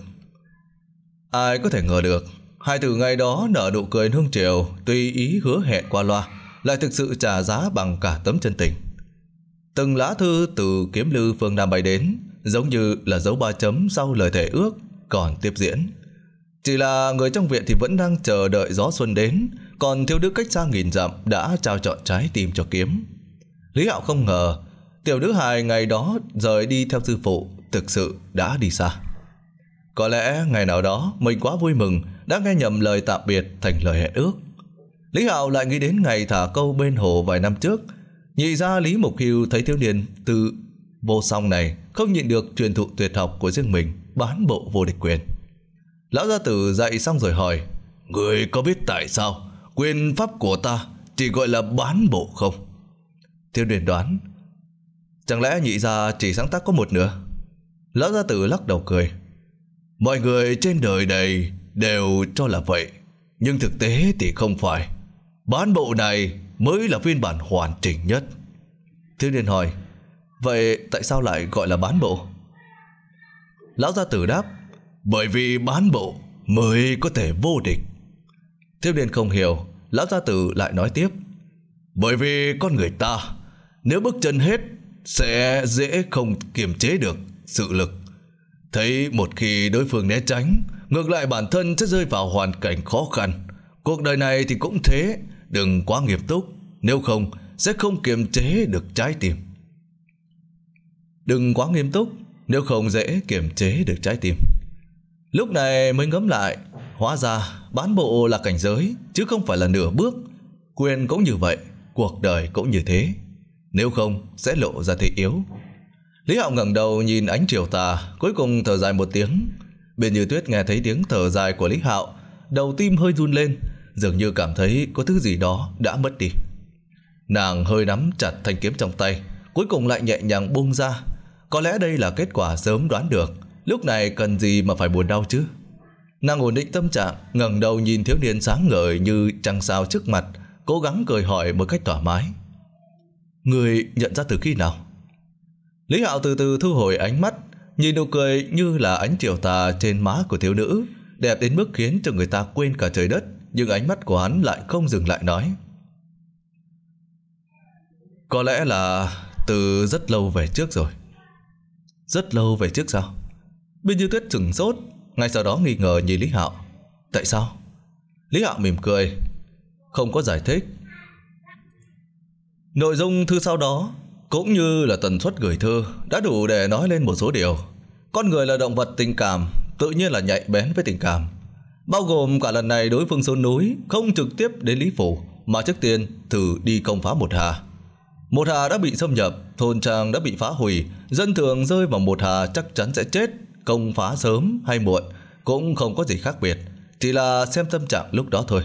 Ai có thể ngờ được, hai từ ngày đó nở nụ cười nương triều, tùy ý hứa hẹn qua loa, lại thực sự trả giá bằng cả tấm chân tình. Từng lá thư từ kiếm lư phương Nam bay đến, giống như là dấu ba chấm sau lời thể ước, còn tiếp diễn. Chỉ là người trong viện thì vẫn đang chờ đợi gió xuân đến, còn thiếu nữ cách xa nghìn dặm đã trao chọn trái tim cho kiếm. Lý Hạo không ngờ, tiểu nữ hài ngày đó rời đi theo sư phụ, thực sự đã đi xa. Có lẽ ngày nào đó mình quá vui mừng đã nghe nhầm lời tạm biệt thành lời hẹn ước. Lý Hạo lại nghĩ đến ngày thả câu bên hồ vài năm trước. Nhị ra Lý Mục hiu thấy thiếu niên từ vô song này không nhịn được truyền thụ tuyệt học của riêng mình bán bộ vô địch quyền. Lão gia tử dạy xong rồi hỏi Người có biết tại sao quyền pháp của ta chỉ gọi là bán bộ không? Thiếu niên đoán Chẳng lẽ nhị gia chỉ sáng tác có một nữa Lão gia tử lắc đầu cười Mọi người trên đời này đều cho là vậy, nhưng thực tế thì không phải. Bán bộ này mới là phiên bản hoàn chỉnh nhất. Thiếu niên hỏi, vậy tại sao lại gọi là bán bộ? Lão gia tử đáp, bởi vì bán bộ mới có thể vô địch. Thiếu niên không hiểu, lão gia tử lại nói tiếp, bởi vì con người ta, nếu bước chân hết, sẽ dễ không kiềm chế được sự lực. Thấy một khi đối phương né tránh, ngược lại bản thân sẽ rơi vào hoàn cảnh khó khăn. Cuộc đời này thì cũng thế, đừng quá nghiêm túc, nếu không sẽ không kiềm chế được trái tim. Đừng quá nghiêm túc, nếu không dễ kiềm chế được trái tim. Lúc này mới ngấm lại, hóa ra bán bộ là cảnh giới chứ không phải là nửa bước. Quyền cũng như vậy, cuộc đời cũng như thế. Nếu không sẽ lộ ra thế yếu, Lý Hạo ngẩng đầu nhìn ánh chiều tà, cuối cùng thở dài một tiếng. Bên Như Tuyết nghe thấy tiếng thở dài của Lý Hạo, đầu tim hơi run lên, dường như cảm thấy có thứ gì đó đã mất đi. Nàng hơi nắm chặt thanh kiếm trong tay, cuối cùng lại nhẹ nhàng buông ra. Có lẽ đây là kết quả sớm đoán được, lúc này cần gì mà phải buồn đau chứ? Nàng ổn định tâm trạng, ngẩng đầu nhìn thiếu niên sáng ngời như trăng sao trước mặt, cố gắng cười hỏi một cách thoải mái. Người nhận ra từ khi nào? Lý Hạo từ từ thu hồi ánh mắt, nhìn nụ cười như là ánh chiều tà trên má của thiếu nữ, đẹp đến mức khiến cho người ta quên cả trời đất, nhưng ánh mắt của hắn lại không dừng lại nói. Có lẽ là từ rất lâu về trước rồi. Rất lâu về trước sao? Bên như tuyết chừng sốt, ngay sau đó nghi ngờ nhìn Lý Hạo. Tại sao? Lý Hạo mỉm cười, không có giải thích. Nội dung thư sau đó cũng như là tần suất gửi thư đã đủ để nói lên một số điều. Con người là động vật tình cảm, tự nhiên là nhạy bén với tình cảm. Bao gồm cả lần này đối phương xuống núi không trực tiếp đến Lý Phủ mà trước tiên thử đi công phá một hà. Một hà đã bị xâm nhập, thôn trang đã bị phá hủy, dân thường rơi vào một hà chắc chắn sẽ chết, công phá sớm hay muộn cũng không có gì khác biệt, chỉ là xem tâm trạng lúc đó thôi.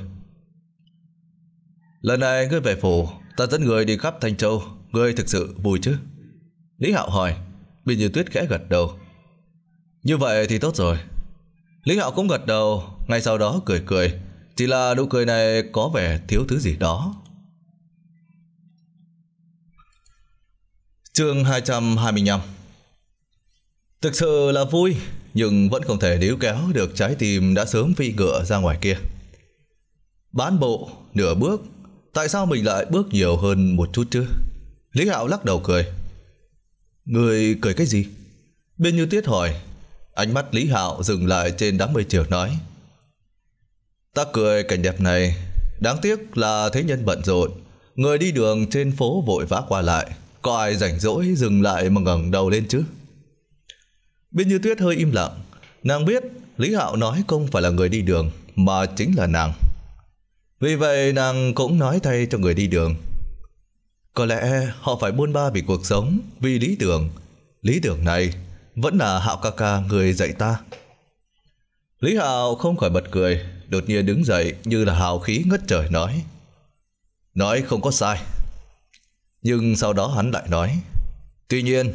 Lần này ngươi về phủ, ta dẫn người đi khắp Thanh Châu, Ngươi thực sự vui chứ Lý Hạo hỏi Biên Như Tuyết khẽ gật đầu Như vậy thì tốt rồi Lý Hạo cũng gật đầu Ngay sau đó cười cười Chỉ là nụ cười này có vẻ thiếu thứ gì đó Chương 225 Thực sự là vui Nhưng vẫn không thể níu kéo được trái tim đã sớm phi ngựa ra ngoài kia Bán bộ, nửa bước Tại sao mình lại bước nhiều hơn một chút chứ Lý Hạo lắc đầu cười. Người cười cái gì? Bên Như Tiết hỏi. Ánh mắt Lý Hạo dừng lại trên đám mây chiều nói. Ta cười cảnh đẹp này. Đáng tiếc là thế nhân bận rộn. Người đi đường trên phố vội vã qua lại. Có ai rảnh rỗi dừng lại mà ngẩng đầu lên chứ? Bên Như Tuyết hơi im lặng. Nàng biết Lý Hạo nói không phải là người đi đường mà chính là nàng. Vì vậy nàng cũng nói thay cho người đi đường. Có lẽ họ phải buôn ba vì cuộc sống, vì lý tưởng. Lý tưởng này vẫn là Hạo ca ca người dạy ta. Lý Hạo không khỏi bật cười, đột nhiên đứng dậy như là hào khí ngất trời nói. Nói không có sai. Nhưng sau đó hắn lại nói. Tuy nhiên,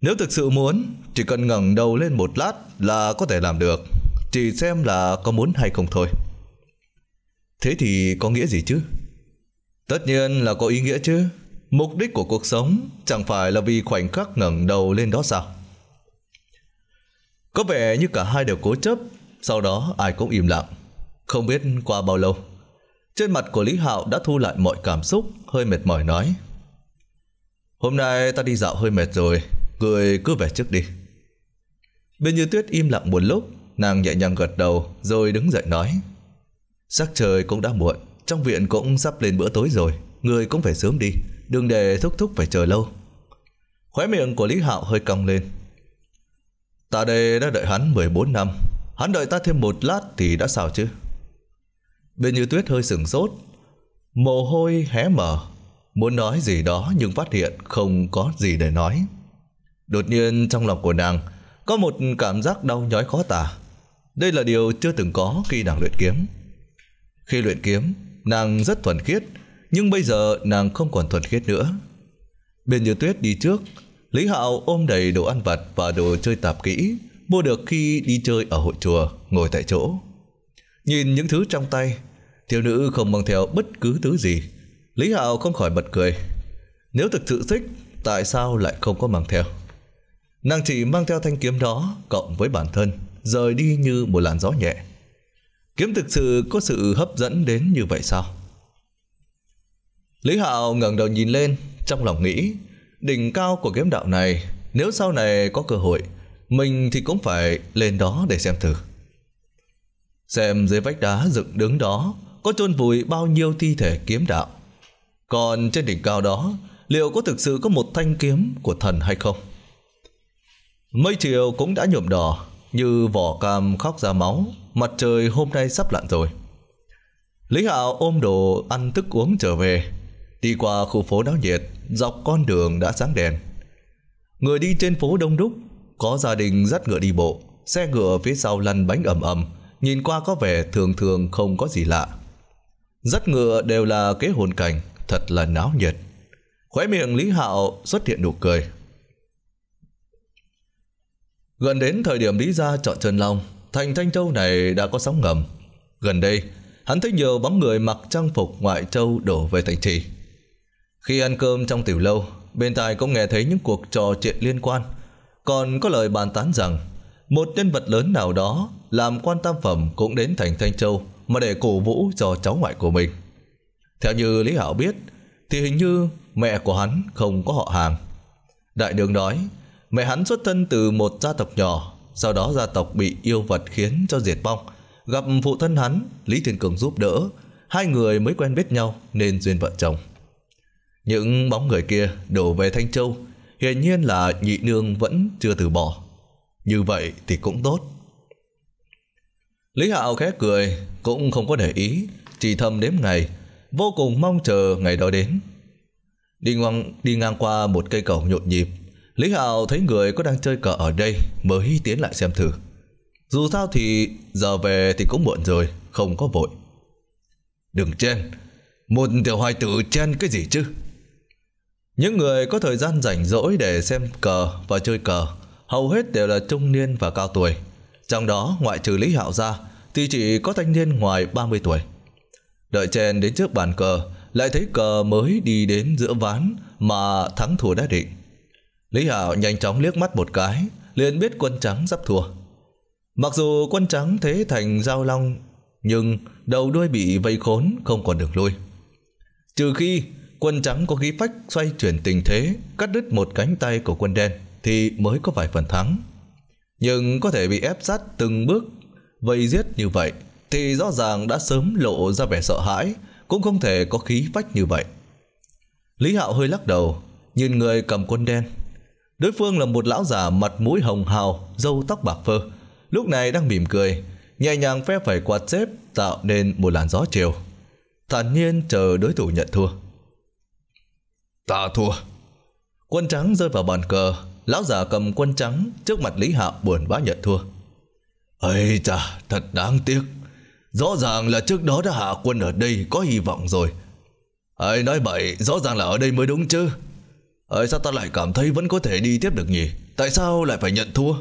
nếu thực sự muốn, chỉ cần ngẩng đầu lên một lát là có thể làm được. Chỉ xem là có muốn hay không thôi. Thế thì có nghĩa gì chứ? Tất nhiên là có ý nghĩa chứ. Mục đích của cuộc sống chẳng phải là vì khoảnh khắc ngẩng đầu lên đó sao? Có vẻ như cả hai đều cố chấp, sau đó ai cũng im lặng. Không biết qua bao lâu, trên mặt của Lý Hạo đã thu lại mọi cảm xúc, hơi mệt mỏi nói. Hôm nay ta đi dạo hơi mệt rồi, người cứ về trước đi. Bên như tuyết im lặng một lúc, nàng nhẹ nhàng gật đầu rồi đứng dậy nói. Sắc trời cũng đã muộn, trong viện cũng sắp lên bữa tối rồi, người cũng phải sớm đi, đừng để thúc thúc phải chờ lâu. Khóe miệng của Lý Hạo hơi cong lên. Ta đây đã đợi hắn 14 năm, hắn đợi ta thêm một lát thì đã sao chứ? Bên như tuyết hơi sừng sốt, mồ hôi hé mở, muốn nói gì đó nhưng phát hiện không có gì để nói. Đột nhiên trong lòng của nàng có một cảm giác đau nhói khó tả. Đây là điều chưa từng có khi nàng luyện kiếm. Khi luyện kiếm, nàng rất thuần khiết, nhưng bây giờ nàng không còn thuần khiết nữa. Bên như tuyết đi trước, Lý Hạo ôm đầy đồ ăn vặt và đồ chơi tạp kỹ, mua được khi đi chơi ở hội chùa, ngồi tại chỗ. Nhìn những thứ trong tay, thiếu nữ không mang theo bất cứ thứ gì. Lý Hạo không khỏi bật cười. Nếu thực sự thích, tại sao lại không có mang theo? Nàng chỉ mang theo thanh kiếm đó cộng với bản thân, rời đi như một làn gió nhẹ. Kiếm thực sự có sự hấp dẫn đến như vậy sao? Lý Hạo ngẩng đầu nhìn lên, trong lòng nghĩ, đỉnh cao của kiếm đạo này, nếu sau này có cơ hội, mình thì cũng phải lên đó để xem thử. Xem dưới vách đá dựng đứng đó có chôn vùi bao nhiêu thi thể kiếm đạo. Còn trên đỉnh cao đó, liệu có thực sự có một thanh kiếm của thần hay không? Mây chiều cũng đã nhuộm đỏ, như vỏ cam khóc ra máu, mặt trời hôm nay sắp lặn rồi. Lý Hạo ôm đồ ăn thức uống trở về, đi qua khu phố náo nhiệt, dọc con đường đã sáng đèn. Người đi trên phố đông đúc, có gia đình dắt ngựa đi bộ, xe ngựa phía sau lăn bánh ầm ầm, nhìn qua có vẻ thường thường không có gì lạ. Dắt ngựa đều là kế hồn cảnh, thật là náo nhiệt. Khóe miệng Lý Hạo xuất hiện nụ cười. Gần đến thời điểm Lý Gia chọn Trần Long, Thành Thanh Châu này đã có sóng ngầm. Gần đây, hắn thấy nhiều bóng người mặc trang phục ngoại châu đổ về thành trì. Khi ăn cơm trong tiểu lâu, bên tai cũng nghe thấy những cuộc trò chuyện liên quan. Còn có lời bàn tán rằng, một nhân vật lớn nào đó làm quan tam phẩm cũng đến thành Thanh Châu mà để cổ vũ cho cháu ngoại của mình. Theo như Lý Hảo biết, thì hình như mẹ của hắn không có họ hàng. Đại đường nói, mẹ hắn xuất thân từ một gia tộc nhỏ sau đó gia tộc bị yêu vật khiến cho diệt vong. Gặp phụ thân hắn, Lý Thiên Cường giúp đỡ, hai người mới quen biết nhau nên duyên vợ chồng. Những bóng người kia đổ về Thanh Châu, hiển nhiên là nhị nương vẫn chưa từ bỏ. Như vậy thì cũng tốt. Lý Hạo khẽ cười, cũng không có để ý, chỉ thầm đếm ngày, vô cùng mong chờ ngày đó đến. Đi ngang, đi ngang qua một cây cầu nhộn nhịp, Lý Hạo thấy người có đang chơi cờ ở đây mới tiến lại xem thử. Dù sao thì giờ về thì cũng muộn rồi, không có vội. Đừng chen, một tiểu hoài tử chen cái gì chứ? Những người có thời gian rảnh rỗi để xem cờ và chơi cờ hầu hết đều là trung niên và cao tuổi. Trong đó ngoại trừ Lý Hạo ra thì chỉ có thanh niên ngoài 30 tuổi. Đợi chen đến trước bàn cờ lại thấy cờ mới đi đến giữa ván mà thắng thua đã định. Lý Hạo nhanh chóng liếc mắt một cái, liền biết quân trắng sắp thua. Mặc dù quân trắng thế thành giao long, nhưng đầu đuôi bị vây khốn không còn đường lui. Trừ khi quân trắng có khí phách xoay chuyển tình thế, cắt đứt một cánh tay của quân đen thì mới có vài phần thắng. Nhưng có thể bị ép sát từng bước, vây giết như vậy thì rõ ràng đã sớm lộ ra vẻ sợ hãi, cũng không thể có khí phách như vậy. Lý Hạo hơi lắc đầu, nhìn người cầm quân đen Đối phương là một lão già mặt mũi hồng hào, râu tóc bạc phơ. Lúc này đang mỉm cười, nhẹ nhàng phe phẩy quạt xếp tạo nên một làn gió chiều. Thản nhiên chờ đối thủ nhận thua. Ta thua. Quân trắng rơi vào bàn cờ, lão già cầm quân trắng trước mặt Lý Hạo buồn bã nhận thua. Ây chà, thật đáng tiếc. Rõ ràng là trước đó đã hạ quân ở đây có hy vọng rồi. ai nói bậy, rõ ràng là ở đây mới đúng chứ. Ở sao ta lại cảm thấy vẫn có thể đi tiếp được nhỉ? Tại sao lại phải nhận thua?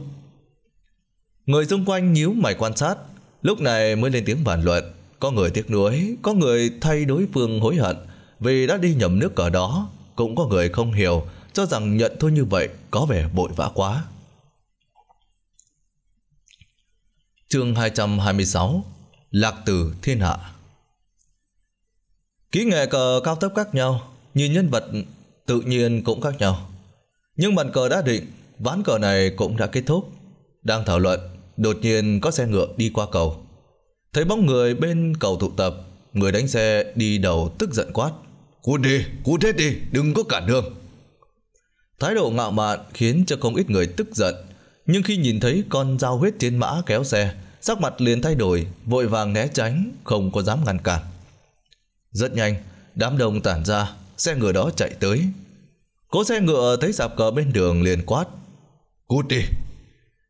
Người xung quanh nhíu mày quan sát, lúc này mới lên tiếng bàn luận. Có người tiếc nuối, có người thay đối phương hối hận vì đã đi nhầm nước cờ đó. Cũng có người không hiểu, cho rằng nhận thua như vậy có vẻ bội vã quá. Chương 226 Lạc tử thiên hạ Kỹ nghệ cờ cao thấp khác nhau, nhìn nhân vật tự nhiên cũng khác nhau. Nhưng bàn cờ đã định, ván cờ này cũng đã kết thúc. Đang thảo luận, đột nhiên có xe ngựa đi qua cầu. Thấy bóng người bên cầu tụ tập, người đánh xe đi đầu tức giận quát. Cút đi, cút hết đi, đừng có cản đường. Thái độ ngạo mạn khiến cho không ít người tức giận. Nhưng khi nhìn thấy con dao huyết trên mã kéo xe, sắc mặt liền thay đổi, vội vàng né tránh, không có dám ngăn cản. Rất nhanh, đám đông tản ra, xe ngựa đó chạy tới. Cố xe ngựa thấy sạp cờ bên đường liền quát. Cút đi!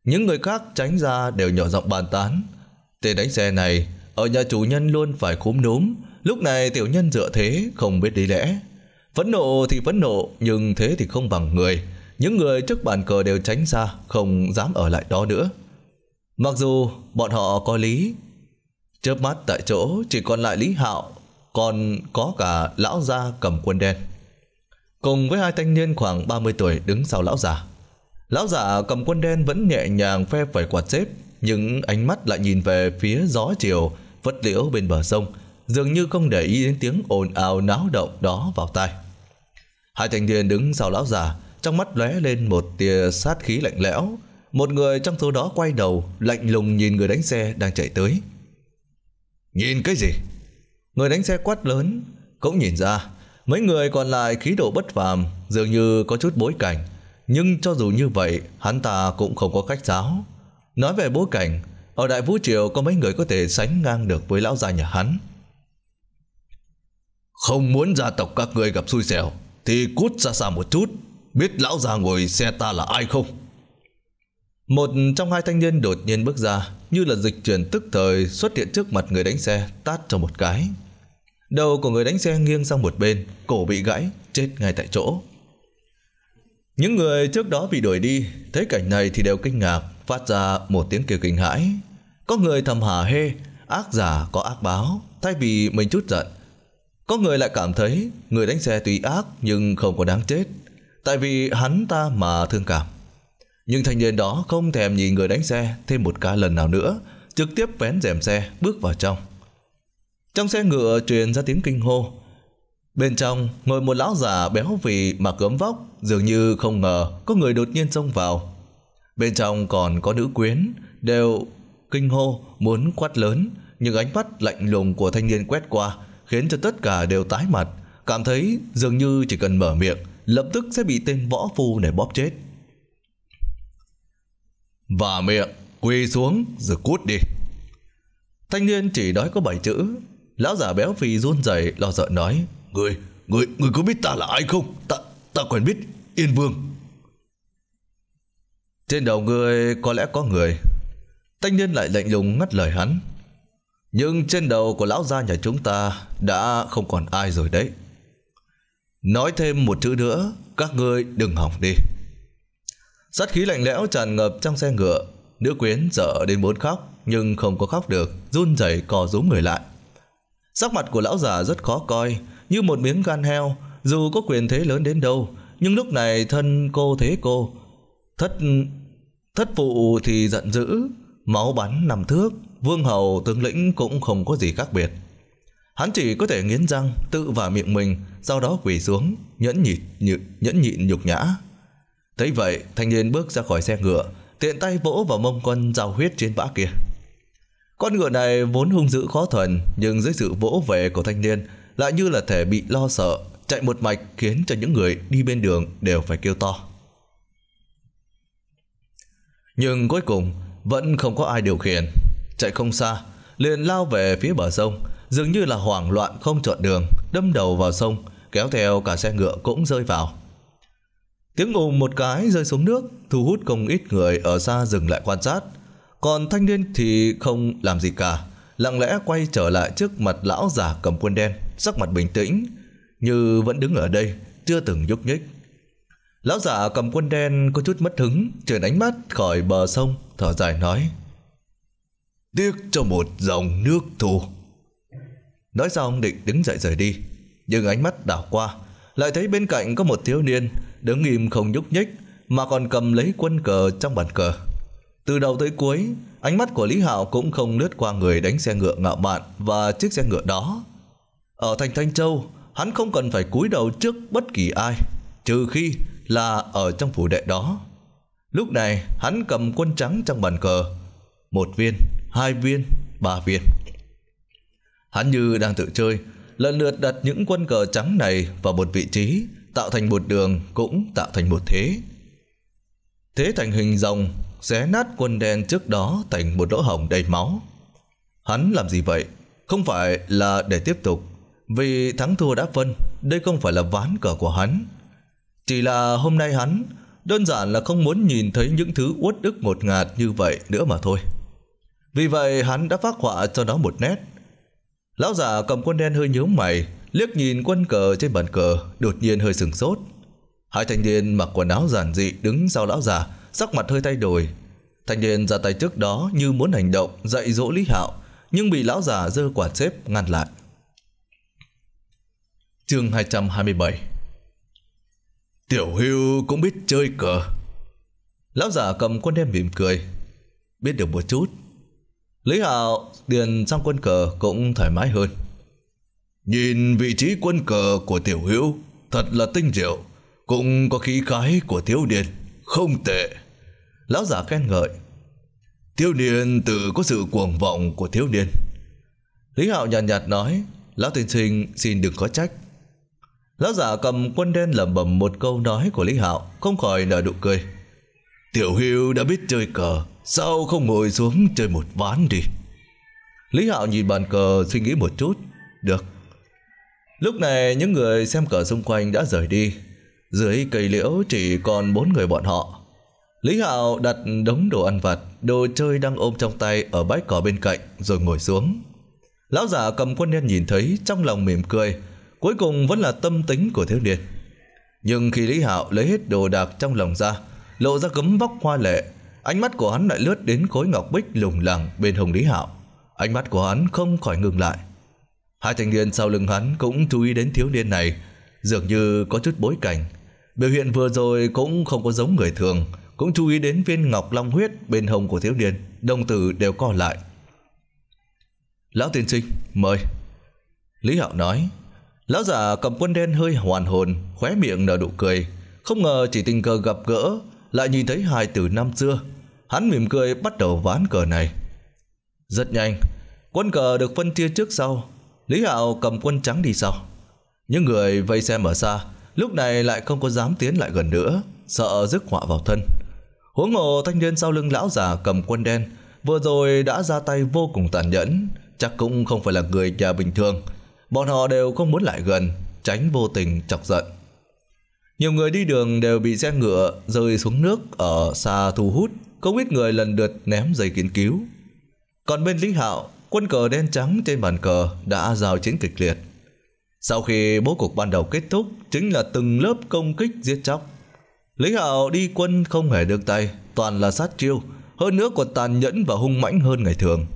Những người khác tránh ra đều nhỏ giọng bàn tán. Tên đánh xe này, ở nhà chủ nhân luôn phải khúm núm. Lúc này tiểu nhân dựa thế, không biết đi lẽ. Phẫn nộ thì phẫn nộ, nhưng thế thì không bằng người. Những người trước bàn cờ đều tránh ra, không dám ở lại đó nữa. Mặc dù bọn họ có lý. Chớp mắt tại chỗ chỉ còn lại Lý Hạo còn có cả lão gia cầm quân đen. Cùng với hai thanh niên khoảng 30 tuổi đứng sau lão già. Lão già cầm quân đen vẫn nhẹ nhàng phe phẩy quạt xếp, nhưng ánh mắt lại nhìn về phía gió chiều vất liễu bên bờ sông, dường như không để ý đến tiếng ồn ào náo động đó vào tai. Hai thanh niên đứng sau lão già, trong mắt lóe lên một tia sát khí lạnh lẽo. Một người trong số đó quay đầu, lạnh lùng nhìn người đánh xe đang chạy tới. Nhìn cái gì? người đánh xe quát lớn cũng nhìn ra mấy người còn lại khí độ bất phàm dường như có chút bối cảnh nhưng cho dù như vậy hắn ta cũng không có khách giáo nói về bối cảnh ở đại vũ triều có mấy người có thể sánh ngang được với lão gia nhà hắn không muốn gia tộc các ngươi gặp xui xẻo thì cút ra xa một chút biết lão gia ngồi xe ta là ai không một trong hai thanh niên đột nhiên bước ra như là dịch chuyển tức thời xuất hiện trước mặt người đánh xe tát cho một cái Đầu của người đánh xe nghiêng sang một bên, cổ bị gãy, chết ngay tại chỗ. Những người trước đó bị đuổi đi, thấy cảnh này thì đều kinh ngạc, phát ra một tiếng kêu kinh hãi. Có người thầm hả hê, ác giả có ác báo, thay vì mình chút giận. Có người lại cảm thấy người đánh xe tuy ác nhưng không có đáng chết, tại vì hắn ta mà thương cảm. Nhưng thanh niên đó không thèm nhìn người đánh xe thêm một cái lần nào nữa, trực tiếp vén rèm xe bước vào trong. Trong xe ngựa truyền ra tiếng kinh hô. Bên trong ngồi một lão già béo vì mà cướm vóc, dường như không ngờ có người đột nhiên xông vào. Bên trong còn có nữ quyến, đều kinh hô muốn quát lớn, nhưng ánh mắt lạnh lùng của thanh niên quét qua khiến cho tất cả đều tái mặt, cảm thấy dường như chỉ cần mở miệng lập tức sẽ bị tên võ phu này bóp chết. Và miệng, quỳ xuống rồi cút đi. Thanh niên chỉ nói có bảy chữ, Lão già béo phì run rẩy lo sợ nói Người, người, người có biết ta là ai không? Ta, ta quen biết Yên Vương Trên đầu người có lẽ có người Thanh niên lại lạnh lùng ngắt lời hắn Nhưng trên đầu của lão gia nhà chúng ta Đã không còn ai rồi đấy Nói thêm một chữ nữa Các ngươi đừng hỏng đi Sát khí lạnh lẽo tràn ngập trong xe ngựa Nữ quyến sợ đến muốn khóc Nhưng không có khóc được Run rẩy co rúm người lại Sắc mặt của lão già rất khó coi, như một miếng gan heo, dù có quyền thế lớn đến đâu, nhưng lúc này thân cô thế cô. Thất thất phụ thì giận dữ, máu bắn nằm thước, vương hầu tướng lĩnh cũng không có gì khác biệt. Hắn chỉ có thể nghiến răng, tự vào miệng mình, sau đó quỳ xuống, nhẫn nhịn, nhị, nhẫn nhịn nhục nhã. Thấy vậy, thanh niên bước ra khỏi xe ngựa, tiện tay vỗ vào mông quân rào huyết trên bã kia. Con ngựa này vốn hung dữ khó thuần, nhưng dưới sự vỗ về của thanh niên lại như là thể bị lo sợ, chạy một mạch khiến cho những người đi bên đường đều phải kêu to. Nhưng cuối cùng vẫn không có ai điều khiển. Chạy không xa, liền lao về phía bờ sông, dường như là hoảng loạn không chọn đường, đâm đầu vào sông, kéo theo cả xe ngựa cũng rơi vào. Tiếng ùm một cái rơi xuống nước, thu hút không ít người ở xa dừng lại quan sát – còn thanh niên thì không làm gì cả, lặng lẽ quay trở lại trước mặt lão già cầm quân đen, sắc mặt bình tĩnh, như vẫn đứng ở đây, chưa từng nhúc nhích. Lão già cầm quân đen có chút mất hứng, chuyển ánh mắt khỏi bờ sông, thở dài nói. Tiếc cho một dòng nước thù. Nói xong định đứng dậy rời đi, nhưng ánh mắt đảo qua, lại thấy bên cạnh có một thiếu niên, đứng im không nhúc nhích, mà còn cầm lấy quân cờ trong bàn cờ. Từ đầu tới cuối, ánh mắt của Lý Hạo cũng không lướt qua người đánh xe ngựa ngạo mạn và chiếc xe ngựa đó. Ở thành Thanh Châu, hắn không cần phải cúi đầu trước bất kỳ ai, trừ khi là ở trong phủ đệ đó. Lúc này, hắn cầm quân trắng trong bàn cờ. Một viên, hai viên, ba viên. Hắn như đang tự chơi, lần lượt đặt những quân cờ trắng này vào một vị trí, tạo thành một đường cũng tạo thành một thế. Thế thành hình rồng xé nát quân đen trước đó thành một lỗ hổng đầy máu. Hắn làm gì vậy? Không phải là để tiếp tục, vì thắng thua đã phân, đây không phải là ván cờ của hắn. Chỉ là hôm nay hắn đơn giản là không muốn nhìn thấy những thứ uất ức ngột ngạt như vậy nữa mà thôi. Vì vậy hắn đã phát họa cho nó một nét. Lão già cầm quân đen hơi nhướng mày, liếc nhìn quân cờ trên bàn cờ, đột nhiên hơi sừng sốt. Hai thanh niên mặc quần áo giản dị đứng sau lão già, sắc mặt hơi thay đổi. Thanh niên ra tay trước đó như muốn hành động dạy dỗ Lý Hạo, nhưng bị lão già giơ quả xếp ngăn lại. Chương 227 Tiểu hưu cũng biết chơi cờ. Lão già cầm quân đem mỉm cười. Biết được một chút. Lý Hạo điền sang quân cờ cũng thoải mái hơn. Nhìn vị trí quân cờ của tiểu hữu thật là tinh diệu. Cũng có khí khái của thiếu điền. Không tệ. Lão giả khen ngợi Thiếu niên tự có sự cuồng vọng của thiếu niên Lý Hạo nhàn nhạt, nhạt nói Lão tiên sinh xin đừng có trách Lão giả cầm quân đen lẩm bẩm một câu nói của Lý Hạo Không khỏi nở nụ cười Tiểu Hưu đã biết chơi cờ Sao không ngồi xuống chơi một ván đi Lý Hạo nhìn bàn cờ suy nghĩ một chút Được Lúc này những người xem cờ xung quanh đã rời đi Dưới cây liễu chỉ còn bốn người bọn họ Lý Hạo đặt đống đồ ăn vặt, đồ chơi đang ôm trong tay ở bãi cỏ bên cạnh rồi ngồi xuống. Lão giả cầm quân đen nhìn thấy trong lòng mỉm cười, cuối cùng vẫn là tâm tính của thiếu niên. Nhưng khi Lý Hạo lấy hết đồ đạc trong lòng ra, lộ ra gấm vóc hoa lệ, ánh mắt của hắn lại lướt đến khối ngọc bích lủng lẳng bên hồng Lý Hạo. Ánh mắt của hắn không khỏi ngừng lại. Hai thanh niên sau lưng hắn cũng chú ý đến thiếu niên này, dường như có chút bối cảnh. Biểu hiện vừa rồi cũng không có giống người thường, cũng chú ý đến viên ngọc long huyết bên hông của thiếu niên, đồng tử đều co lại. Lão tiên sinh, mời. Lý Hạo nói, lão giả cầm quân đen hơi hoàn hồn, khóe miệng nở nụ cười. Không ngờ chỉ tình cờ gặp gỡ, lại nhìn thấy hai từ năm xưa. Hắn mỉm cười bắt đầu ván cờ này. Rất nhanh, quân cờ được phân chia trước sau. Lý Hạo cầm quân trắng đi sau. Những người vây xem ở xa, lúc này lại không có dám tiến lại gần nữa, sợ rước họa vào thân. Huống hồ thanh niên sau lưng lão già cầm quân đen vừa rồi đã ra tay vô cùng tàn nhẫn, chắc cũng không phải là người nhà bình thường. Bọn họ đều không muốn lại gần, tránh vô tình chọc giận. Nhiều người đi đường đều bị xe ngựa rơi xuống nước ở xa thu hút, không ít người lần lượt ném giày kiến cứu. Còn bên Lý Hạo, quân cờ đen trắng trên bàn cờ đã giao chiến kịch liệt. Sau khi bố cục ban đầu kết thúc chính là từng lớp công kích giết chóc. Lính hạo đi quân không hề được tay, toàn là sát chiêu, hơn nữa còn tàn nhẫn và hung mãnh hơn ngày thường.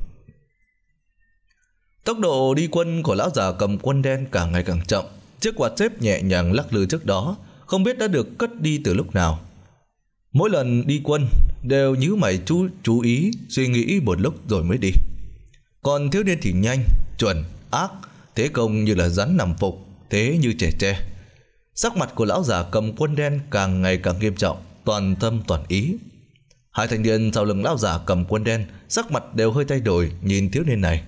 Tốc độ đi quân của lão già cầm quân đen càng ngày càng chậm, chiếc quạt xếp nhẹ nhàng lắc lư trước đó, không biết đã được cất đi từ lúc nào. Mỗi lần đi quân đều nhíu mày chú chú ý, suy nghĩ một lúc rồi mới đi. Còn thiếu niên thì nhanh, chuẩn, ác, thế công như là rắn nằm phục, thế như trẻ tre. Sắc mặt của lão già cầm quân đen càng ngày càng nghiêm trọng, toàn tâm toàn ý. Hai thanh niên sau lưng lão già cầm quân đen, sắc mặt đều hơi thay đổi nhìn thiếu niên này.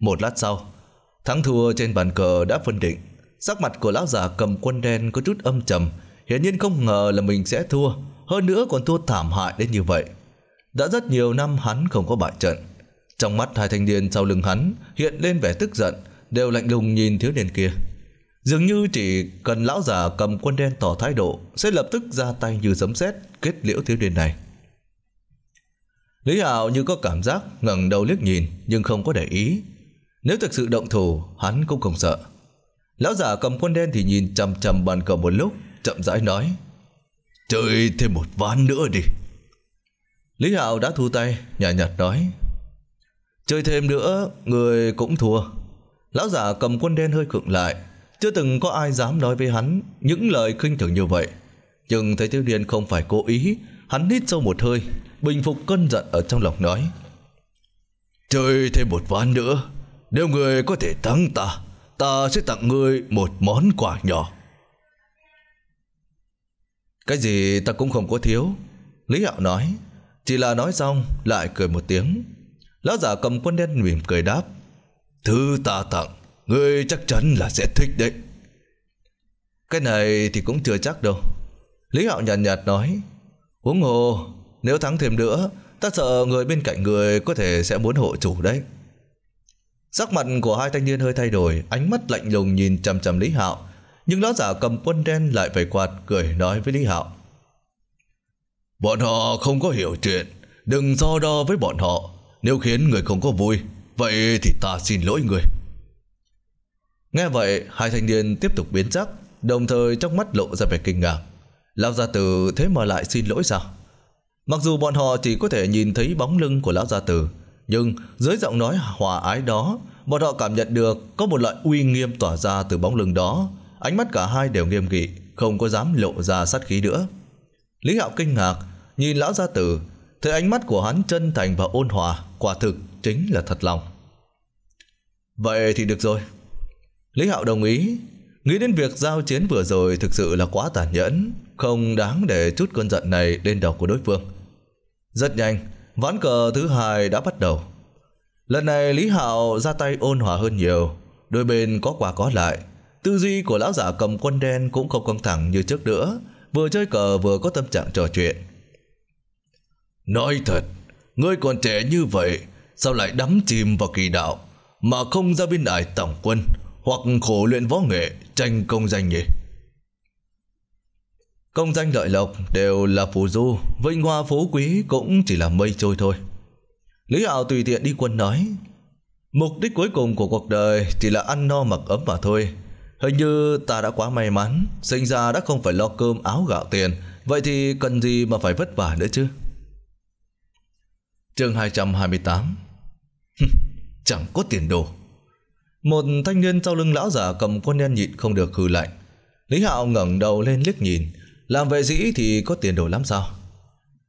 Một lát sau, thắng thua trên bàn cờ đã phân định. Sắc mặt của lão già cầm quân đen có chút âm trầm, hiển nhiên không ngờ là mình sẽ thua, hơn nữa còn thua thảm hại đến như vậy. Đã rất nhiều năm hắn không có bại trận. Trong mắt hai thanh niên sau lưng hắn hiện lên vẻ tức giận, đều lạnh lùng nhìn thiếu niên kia. Dường như chỉ cần lão già cầm quân đen tỏ thái độ sẽ lập tức ra tay như sấm sét kết liễu thiếu niên này. Lý Hạo như có cảm giác ngẩng đầu liếc nhìn nhưng không có để ý. Nếu thực sự động thủ hắn cũng không sợ. Lão già cầm quân đen thì nhìn chằm chằm bàn cờ một lúc chậm rãi nói Chơi thêm một ván nữa đi. Lý Hạo đã thu tay nhả nhạt nói Chơi thêm nữa người cũng thua. Lão già cầm quân đen hơi khựng lại chưa từng có ai dám nói với hắn những lời khinh thường như vậy. Nhưng thấy thiếu niên không phải cố ý, hắn hít sâu một hơi, bình phục cơn giận ở trong lòng nói. Chơi thêm một ván nữa, nếu người có thể thắng ta, ta sẽ tặng người một món quà nhỏ. Cái gì ta cũng không có thiếu, Lý Hạo nói. Chỉ là nói xong lại cười một tiếng. Lão giả cầm quân đen mỉm cười đáp. Thứ ta tặng Ngươi chắc chắn là sẽ thích đấy Cái này thì cũng chưa chắc đâu Lý Hạo nhàn nhạt, nhạt nói Uống hồ Nếu thắng thêm nữa Ta sợ người bên cạnh người có thể sẽ muốn hộ chủ đấy Sắc mặt của hai thanh niên hơi thay đổi Ánh mắt lạnh lùng nhìn chằm chằm Lý Hạo Nhưng lão giả cầm quân đen lại phải quạt Cười nói với Lý Hạo Bọn họ không có hiểu chuyện Đừng so đo với bọn họ Nếu khiến người không có vui Vậy thì ta xin lỗi người Nghe vậy, hai thanh niên tiếp tục biến sắc, đồng thời trong mắt lộ ra vẻ kinh ngạc. Lão gia tử thế mà lại xin lỗi sao? Mặc dù bọn họ chỉ có thể nhìn thấy bóng lưng của lão gia tử, nhưng dưới giọng nói hòa ái đó, bọn họ cảm nhận được có một loại uy nghiêm tỏa ra từ bóng lưng đó. Ánh mắt cả hai đều nghiêm nghị, không có dám lộ ra sát khí nữa. Lý Hạo kinh ngạc, nhìn lão gia tử, thấy ánh mắt của hắn chân thành và ôn hòa, quả thực chính là thật lòng. Vậy thì được rồi, Lý Hạo đồng ý, nghĩ đến việc giao chiến vừa rồi thực sự là quá tàn nhẫn, không đáng để chút cơn giận này lên đầu của đối phương. Rất nhanh, ván cờ thứ hai đã bắt đầu. Lần này Lý Hạo ra tay ôn hòa hơn nhiều, đôi bên có quả có lại. Tư duy của lão giả cầm quân đen cũng không căng thẳng như trước nữa, vừa chơi cờ vừa có tâm trạng trò chuyện. Nói thật, ngươi còn trẻ như vậy, sao lại đắm chìm vào kỳ đạo mà không ra bên đại tổng quân? hoặc khổ luyện võ nghệ tranh công danh nhỉ? Công danh lợi lộc đều là phù du, vinh hoa phú quý cũng chỉ là mây trôi thôi. Lý Hạo tùy tiện đi quân nói, mục đích cuối cùng của cuộc đời chỉ là ăn no mặc ấm mà thôi. Hình như ta đã quá may mắn, sinh ra đã không phải lo cơm áo gạo tiền, vậy thì cần gì mà phải vất vả nữa chứ? Chương hai hai trăm mươi tám *laughs* Chẳng có tiền đồ một thanh niên sau lưng lão giả cầm quân đen nhịn không được hừ lạnh. Lý Hạo ngẩng đầu lên liếc nhìn, làm vệ sĩ thì có tiền đồ lắm sao?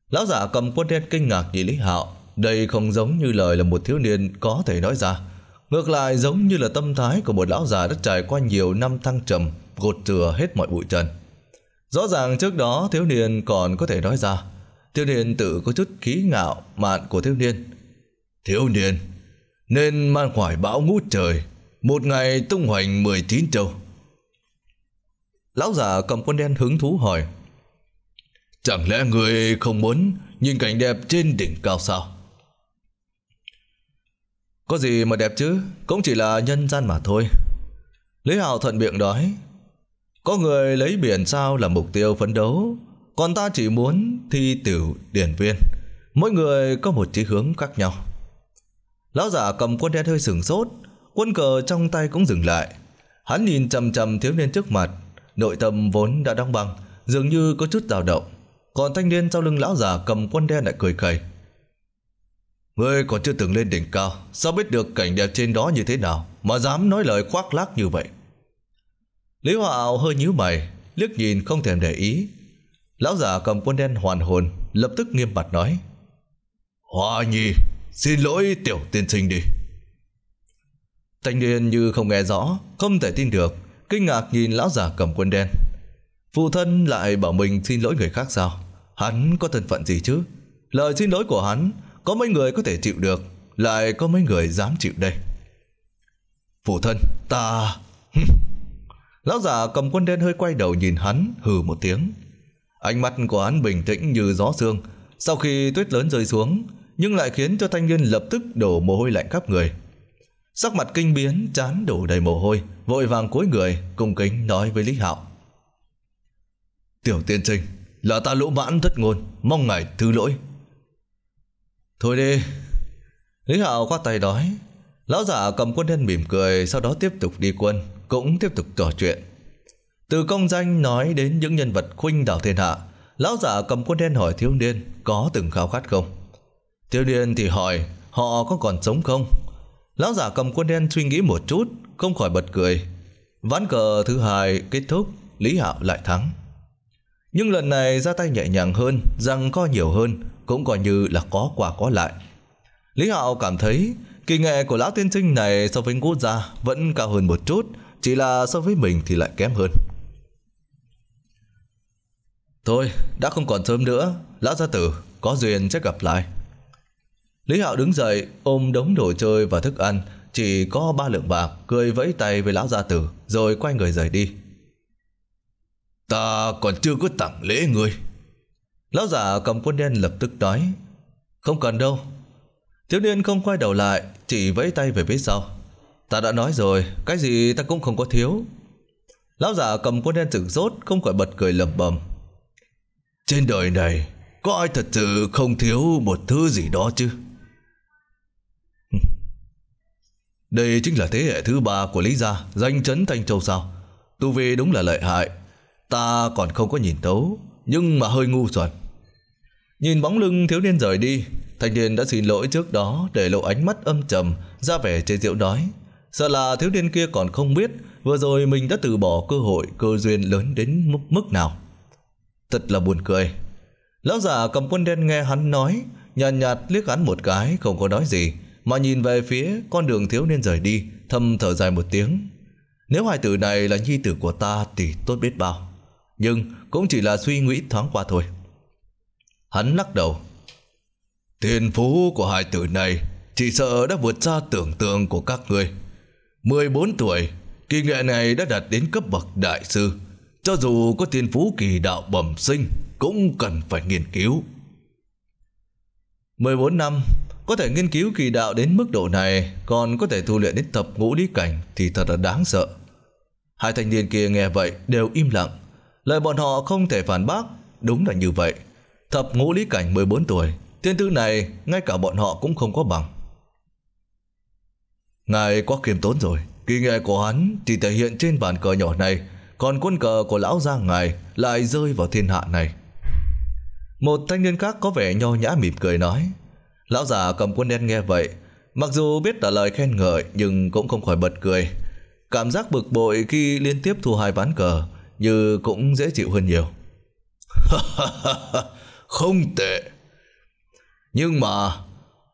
Lão giả cầm quân đen kinh ngạc nhìn Lý Hạo, đây không giống như lời là một thiếu niên có thể nói ra. Ngược lại giống như là tâm thái của một lão già đã trải qua nhiều năm thăng trầm, gột rửa hết mọi bụi trần. Rõ ràng trước đó thiếu niên còn có thể nói ra. Thiếu niên tự có chút khí ngạo mạn của thiếu niên. Thiếu niên, nên man khỏi bão ngút trời, một ngày tung hoành 19 châu. Lão giả cầm quân đen hứng thú hỏi. Chẳng lẽ người không muốn nhìn cảnh đẹp trên đỉnh cao sao? Có gì mà đẹp chứ, cũng chỉ là nhân gian mà thôi. Lý Hào thuận miệng nói, có người lấy biển sao là mục tiêu phấn đấu, còn ta chỉ muốn thi tiểu điển viên. Mỗi người có một chí hướng khác nhau. Lão giả cầm quân đen hơi sừng sốt, Quân cờ trong tay cũng dừng lại. Hắn nhìn chầm chầm thiếu niên trước mặt, nội tâm vốn đã đóng băng, dường như có chút dao động. Còn thanh niên sau lưng lão già cầm quân đen lại cười khẩy. Ngươi còn chưa từng lên đỉnh cao, sao biết được cảnh đẹp trên đó như thế nào mà dám nói lời khoác lác như vậy? Lý Hòa Ảo hơi nhíu mày, liếc nhìn không thèm để ý. Lão già cầm quân đen hoàn hồn, lập tức nghiêm mặt nói. Hòa Nhi, xin lỗi tiểu tiên sinh đi. Thanh niên như không nghe rõ, không thể tin được, kinh ngạc nhìn lão già cầm quân đen. Phụ thân lại bảo mình xin lỗi người khác sao? Hắn có thân phận gì chứ? Lời xin lỗi của hắn, có mấy người có thể chịu được, lại có mấy người dám chịu đây. Phụ thân, ta... *laughs* lão già cầm quân đen hơi quay đầu nhìn hắn, hừ một tiếng. Ánh mắt của hắn bình tĩnh như gió sương, sau khi tuyết lớn rơi xuống, nhưng lại khiến cho thanh niên lập tức đổ mồ hôi lạnh khắp người. Sắc mặt kinh biến, chán đổ đầy mồ hôi, vội vàng cúi người, cung kính nói với Lý Hạo. Tiểu tiên sinh, là ta lỗ mãn thất ngôn, mong ngài thứ lỗi. Thôi đi. Lý Hạo qua tay nói. Lão giả cầm quân đen mỉm cười, sau đó tiếp tục đi quân, cũng tiếp tục trò chuyện. Từ công danh nói đến những nhân vật khuynh đảo thiên hạ, lão giả cầm quân đen hỏi thiếu niên có từng khao khát không. Thiếu niên thì hỏi họ có còn sống không, Lão giả cầm quân đen suy nghĩ một chút, không khỏi bật cười. Ván cờ thứ hai kết thúc, Lý Hạo lại thắng. Nhưng lần này ra tay nhẹ nhàng hơn, răng co nhiều hơn, cũng coi như là có qua có lại. Lý Hạo cảm thấy kỳ nghệ của lão tiên sinh này so với ngũ gia vẫn cao hơn một chút, chỉ là so với mình thì lại kém hơn. Thôi, đã không còn sớm nữa, lão gia tử, có duyên sẽ gặp lại. Lý Hạo đứng dậy, ôm đống đồ chơi và thức ăn, chỉ có ba lượng bạc, cười vẫy tay với lão gia tử, rồi quay người rời đi. Ta còn chưa có tặng lễ người. Lão giả cầm quân đen lập tức nói, không cần đâu. Thiếu niên không quay đầu lại, chỉ vẫy tay về phía sau. Ta đã nói rồi, cái gì ta cũng không có thiếu. Lão giả cầm quân đen sửng rốt không khỏi bật cười lầm bầm. Trên đời này, có ai thật sự không thiếu một thứ gì đó chứ? Đây chính là thế hệ thứ ba của Lý Gia, danh chấn Thanh Châu sao. Tu vi đúng là lợi hại. Ta còn không có nhìn tấu nhưng mà hơi ngu xuẩn. Nhìn bóng lưng thiếu niên rời đi, thanh niên đã xin lỗi trước đó để lộ ánh mắt âm trầm, ra vẻ chế giễu đói Sợ là thiếu niên kia còn không biết vừa rồi mình đã từ bỏ cơ hội cơ duyên lớn đến mức, mức nào. Thật là buồn cười. Lão giả cầm quân đen nghe hắn nói, nhàn nhạt, nhạt liếc hắn một cái không có nói gì, mà nhìn về phía con đường thiếu niên rời đi, thầm thở dài một tiếng. Nếu hài tử này là nhi tử của ta thì tốt biết bao. Nhưng cũng chỉ là suy nghĩ thoáng qua thôi. Hắn lắc đầu. Thiên phú của hài tử này chỉ sợ đã vượt xa tưởng tượng của các người. 14 tuổi, kỳ nghệ này đã đạt đến cấp bậc đại sư. Cho dù có thiên phú kỳ đạo bẩm sinh cũng cần phải nghiên cứu. 14 năm, có thể nghiên cứu kỳ đạo đến mức độ này, còn có thể tu luyện đến tập ngũ lý cảnh thì thật là đáng sợ. Hai thanh niên kia nghe vậy đều im lặng. Lời bọn họ không thể phản bác, đúng là như vậy. Thập ngũ lý cảnh mười bốn tuổi, tiên tư này ngay cả bọn họ cũng không có bằng. Ngài quá khiêm tốn rồi, kỳ nghệ của hắn chỉ thể hiện trên bàn cờ nhỏ này, còn quân cờ của lão giang ngài lại rơi vào thiên hạ này. Một thanh niên khác có vẻ nho nhã mỉm cười nói – Lão già cầm quân đen nghe vậy, mặc dù biết là lời khen ngợi nhưng cũng không khỏi bật cười. Cảm giác bực bội khi liên tiếp thua hai ván cờ như cũng dễ chịu hơn nhiều. *laughs* không tệ. Nhưng mà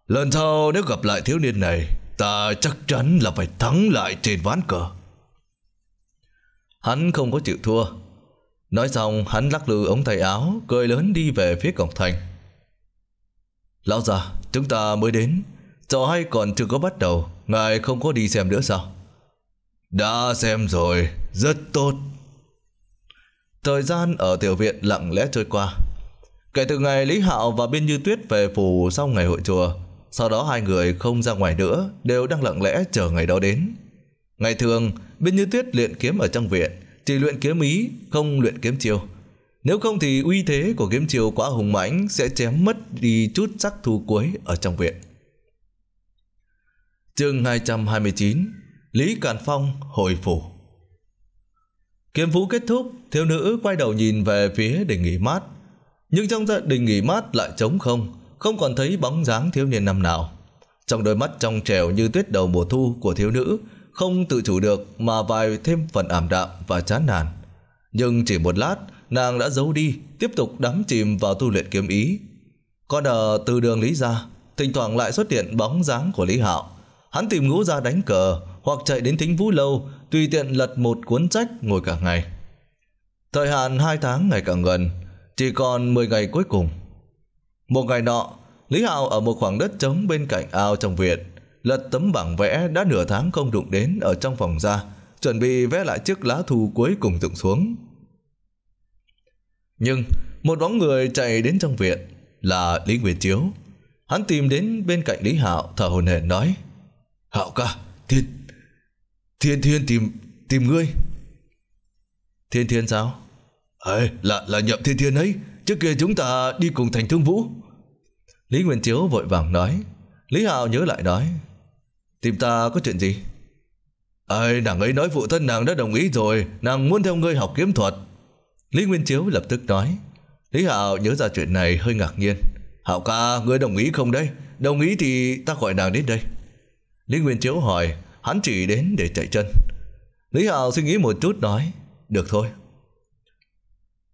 lần sau nếu gặp lại thiếu niên này, ta chắc chắn là phải thắng lại trên ván cờ. Hắn không có chịu thua. Nói xong hắn lắc lư ống tay áo, cười lớn đi về phía cổng thành. Lão già, chúng ta mới đến. Trò hay còn chưa có bắt đầu, ngài không có đi xem nữa sao? Đã xem rồi, rất tốt. Thời gian ở tiểu viện lặng lẽ trôi qua. Kể từ ngày Lý Hạo và Biên Như Tuyết về phủ sau ngày hội chùa, sau đó hai người không ra ngoài nữa, đều đang lặng lẽ chờ ngày đó đến. Ngày thường, Biên Như Tuyết luyện kiếm ở trong viện, chỉ luyện kiếm ý, không luyện kiếm chiêu. Nếu không thì uy thế của kiếm chiều quá hùng mãnh sẽ chém mất đi chút sắc thu cuối ở trong viện. Chương 229 Lý Càn Phong hồi phủ Kiếm vũ kết thúc, thiếu nữ quay đầu nhìn về phía để nghỉ mát. Nhưng trong gia đình nghỉ mát lại trống không, không còn thấy bóng dáng thiếu niên năm nào. Trong đôi mắt trong trẻo như tuyết đầu mùa thu của thiếu nữ, không tự chủ được mà vài thêm phần ảm đạm và chán nản. Nhưng chỉ một lát, nàng đã giấu đi, tiếp tục đắm chìm vào tu luyện kiếm ý. Còn ở từ đường Lý Gia, thỉnh thoảng lại xuất hiện bóng dáng của Lý Hạo. Hắn tìm ngũ ra đánh cờ, hoặc chạy đến thính vũ lâu, tùy tiện lật một cuốn sách ngồi cả ngày. Thời hạn hai tháng ngày càng gần, chỉ còn 10 ngày cuối cùng. Một ngày nọ, Lý Hạo ở một khoảng đất trống bên cạnh ao trong viện, lật tấm bảng vẽ đã nửa tháng không đụng đến ở trong phòng ra, chuẩn bị vẽ lại chiếc lá thu cuối cùng dựng xuống. Nhưng một bóng người chạy đến trong viện là Lý Nguyên Chiếu. Hắn tìm đến bên cạnh Lý Hạo thở hồn hển nói Hạo ca, thiên, thiên thiên tìm, tìm ngươi. Thiên thiên sao? Ê, là, là nhậm thiên thiên ấy, trước kia chúng ta đi cùng thành thương vũ. Lý Nguyên Chiếu vội vàng nói. Lý Hạo nhớ lại nói Tìm ta có chuyện gì? Ê, nàng ấy nói phụ thân nàng đã đồng ý rồi Nàng muốn theo ngươi học kiếm thuật Lý Nguyên Chiếu lập tức nói. Lý Hạo nhớ ra chuyện này hơi ngạc nhiên. Hạo ca, ngươi đồng ý không đây? Đồng ý thì ta gọi nàng đến đây. Lý Nguyên Chiếu hỏi, hắn chỉ đến để chạy chân. Lý Hạo suy nghĩ một chút nói, được thôi.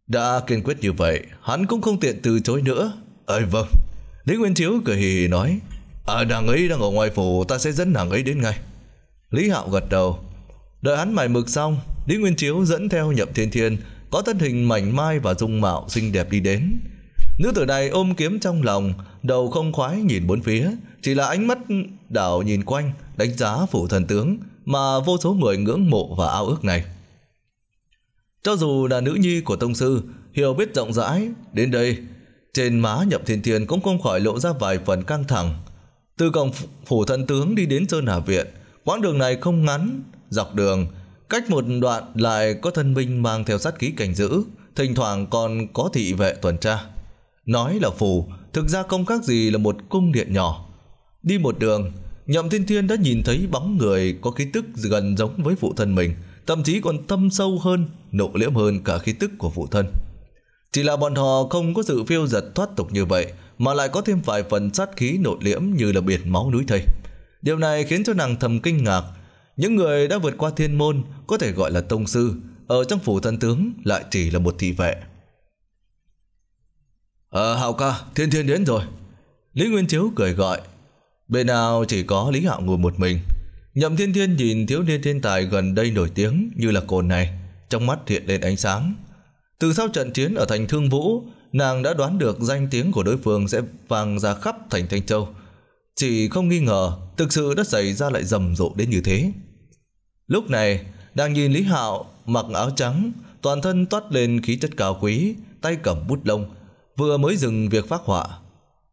Đã kiên quyết như vậy, hắn cũng không tiện từ chối nữa. Ơi vâng. Lý Nguyên Chiếu cười hì hì nói, à, nàng ấy đang ở ngoài phủ, ta sẽ dẫn nàng ấy đến ngay. Lý Hạo gật đầu. Đợi hắn mài mực xong, Lý Nguyên Chiếu dẫn theo Nhậm Thiên Thiên có thân hình mảnh mai và dung mạo xinh đẹp đi đến. Nữ tử này ôm kiếm trong lòng, đầu không khoái nhìn bốn phía, chỉ là ánh mắt đảo nhìn quanh, đánh giá phủ thần tướng mà vô số người ngưỡng mộ và ao ước này. Cho dù là nữ nhi của tông sư, hiểu biết rộng rãi, đến đây, trên má nhậm thiên thiên cũng không khỏi lộ ra vài phần căng thẳng. Từ cổng phủ thần tướng đi đến Sơn Hà Viện, quãng đường này không ngắn, dọc đường, Cách một đoạn lại có thân binh mang theo sát khí cảnh giữ, thỉnh thoảng còn có thị vệ tuần tra. Nói là phủ, thực ra không khác gì là một cung điện nhỏ. Đi một đường, Nhậm Thiên Thiên đã nhìn thấy bóng người có khí tức gần giống với phụ thân mình, thậm chí còn thâm sâu hơn, nộ liễm hơn cả khí tức của phụ thân. Chỉ là bọn họ không có sự phiêu giật thoát tục như vậy, mà lại có thêm vài phần sát khí nội liễm như là biển máu núi thây. Điều này khiến cho nàng thầm kinh ngạc, những người đã vượt qua thiên môn có thể gọi là tông sư, ở trong phủ thần tướng lại chỉ là một thị vệ. Ờ Hạo ca, thiên thiên đến rồi. Lý Nguyên Chiếu cười gọi. Bên nào chỉ có Lý Hạo ngồi một mình. Nhậm thiên thiên nhìn thiếu niên thiên tài gần đây nổi tiếng như là cồn này, trong mắt hiện lên ánh sáng. Từ sau trận chiến ở thành Thương Vũ, nàng đã đoán được danh tiếng của đối phương sẽ vang ra khắp thành Thanh Châu. Chỉ không nghi ngờ, thực sự đã xảy ra lại rầm rộ đến như thế. Lúc này, đang nhìn Lý Hạo mặc áo trắng, toàn thân toát lên khí chất cao quý, tay cầm bút lông, vừa mới dừng việc phát họa.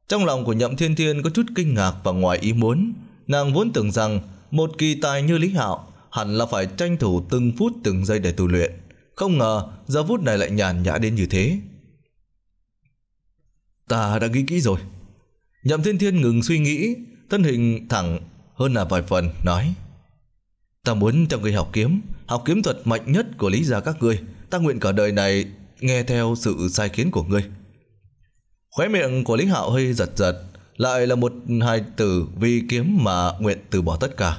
Trong lòng của Nhậm Thiên Thiên có chút kinh ngạc và ngoài ý muốn, nàng vốn tưởng rằng một kỳ tài như Lý Hạo hẳn là phải tranh thủ từng phút từng giây để tu luyện, không ngờ giờ phút này lại nhàn nhã đến như thế. Ta đã nghĩ kỹ rồi. Nhậm Thiên Thiên ngừng suy nghĩ, thân hình thẳng hơn là vài phần nói: Ta muốn cho người học kiếm, học kiếm thuật mạnh nhất của lý gia các ngươi. Ta nguyện cả đời này nghe theo sự sai khiến của ngươi. Khóe miệng của Lý Hạo hơi giật giật, lại là một hai từ vì kiếm mà nguyện từ bỏ tất cả.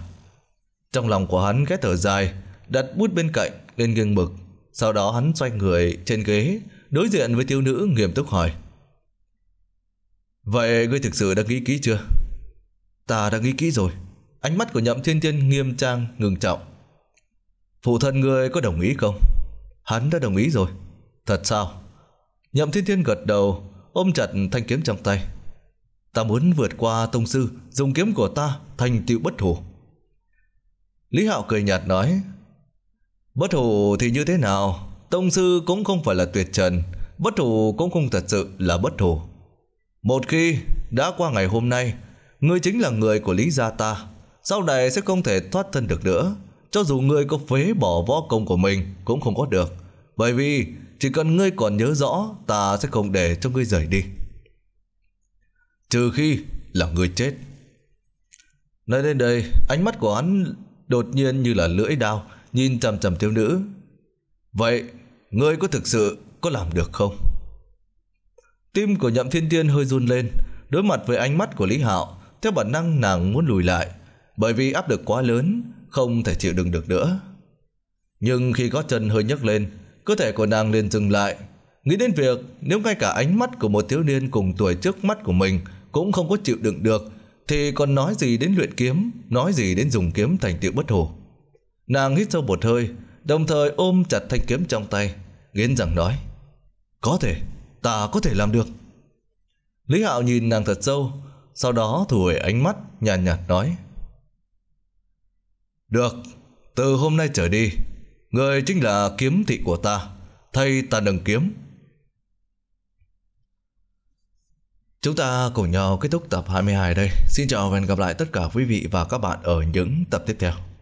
Trong lòng của hắn ghét thở dài, đặt bút bên cạnh lên nghiêng mực. Sau đó hắn xoay người trên ghế, đối diện với thiếu nữ nghiêm túc hỏi. Vậy ngươi thực sự đã nghĩ kỹ chưa? Ta đã nghĩ kỹ rồi. Ánh mắt của nhậm thiên thiên nghiêm trang, ngừng trọng. Phụ thân ngươi có đồng ý không? Hắn đã đồng ý rồi. Thật sao? Nhậm thiên thiên gật đầu, ôm chặt thanh kiếm trong tay. Ta muốn vượt qua tông sư, dùng kiếm của ta thành tựu bất hủ. Lý Hạo cười nhạt nói, bất hủ thì như thế nào? Tông sư cũng không phải là tuyệt trần, bất hủ cũng không thật sự là bất hủ. Một khi đã qua ngày hôm nay, ngươi chính là người của Lý gia ta, sau này sẽ không thể thoát thân được nữa. Cho dù ngươi có phế bỏ võ công của mình cũng không có được. Bởi vì chỉ cần ngươi còn nhớ rõ ta sẽ không để cho ngươi rời đi. Trừ khi là ngươi chết. Nói đến đây, ánh mắt của hắn đột nhiên như là lưỡi dao nhìn chằm chằm thiếu nữ. Vậy, ngươi có thực sự có làm được không? Tim của Nhậm Thiên Tiên hơi run lên, đối mặt với ánh mắt của Lý Hạo, theo bản năng nàng muốn lùi lại, bởi vì áp lực quá lớn, không thể chịu đựng được nữa. Nhưng khi gót chân hơi nhấc lên, cơ thể của nàng liền dừng lại. Nghĩ đến việc nếu ngay cả ánh mắt của một thiếu niên cùng tuổi trước mắt của mình cũng không có chịu đựng được, thì còn nói gì đến luyện kiếm, nói gì đến dùng kiếm thành tựu bất hồ Nàng hít sâu một hơi, đồng thời ôm chặt thanh kiếm trong tay, nghiến rằng nói, Có thể, ta có thể làm được. Lý Hạo nhìn nàng thật sâu, sau đó thu ánh mắt, nhàn nhạt, nhạt nói, được, từ hôm nay trở đi, người chính là kiếm thị của ta, thay ta đừng kiếm. Chúng ta cùng nhau kết thúc tập 22 đây. Xin chào và hẹn gặp lại tất cả quý vị và các bạn ở những tập tiếp theo.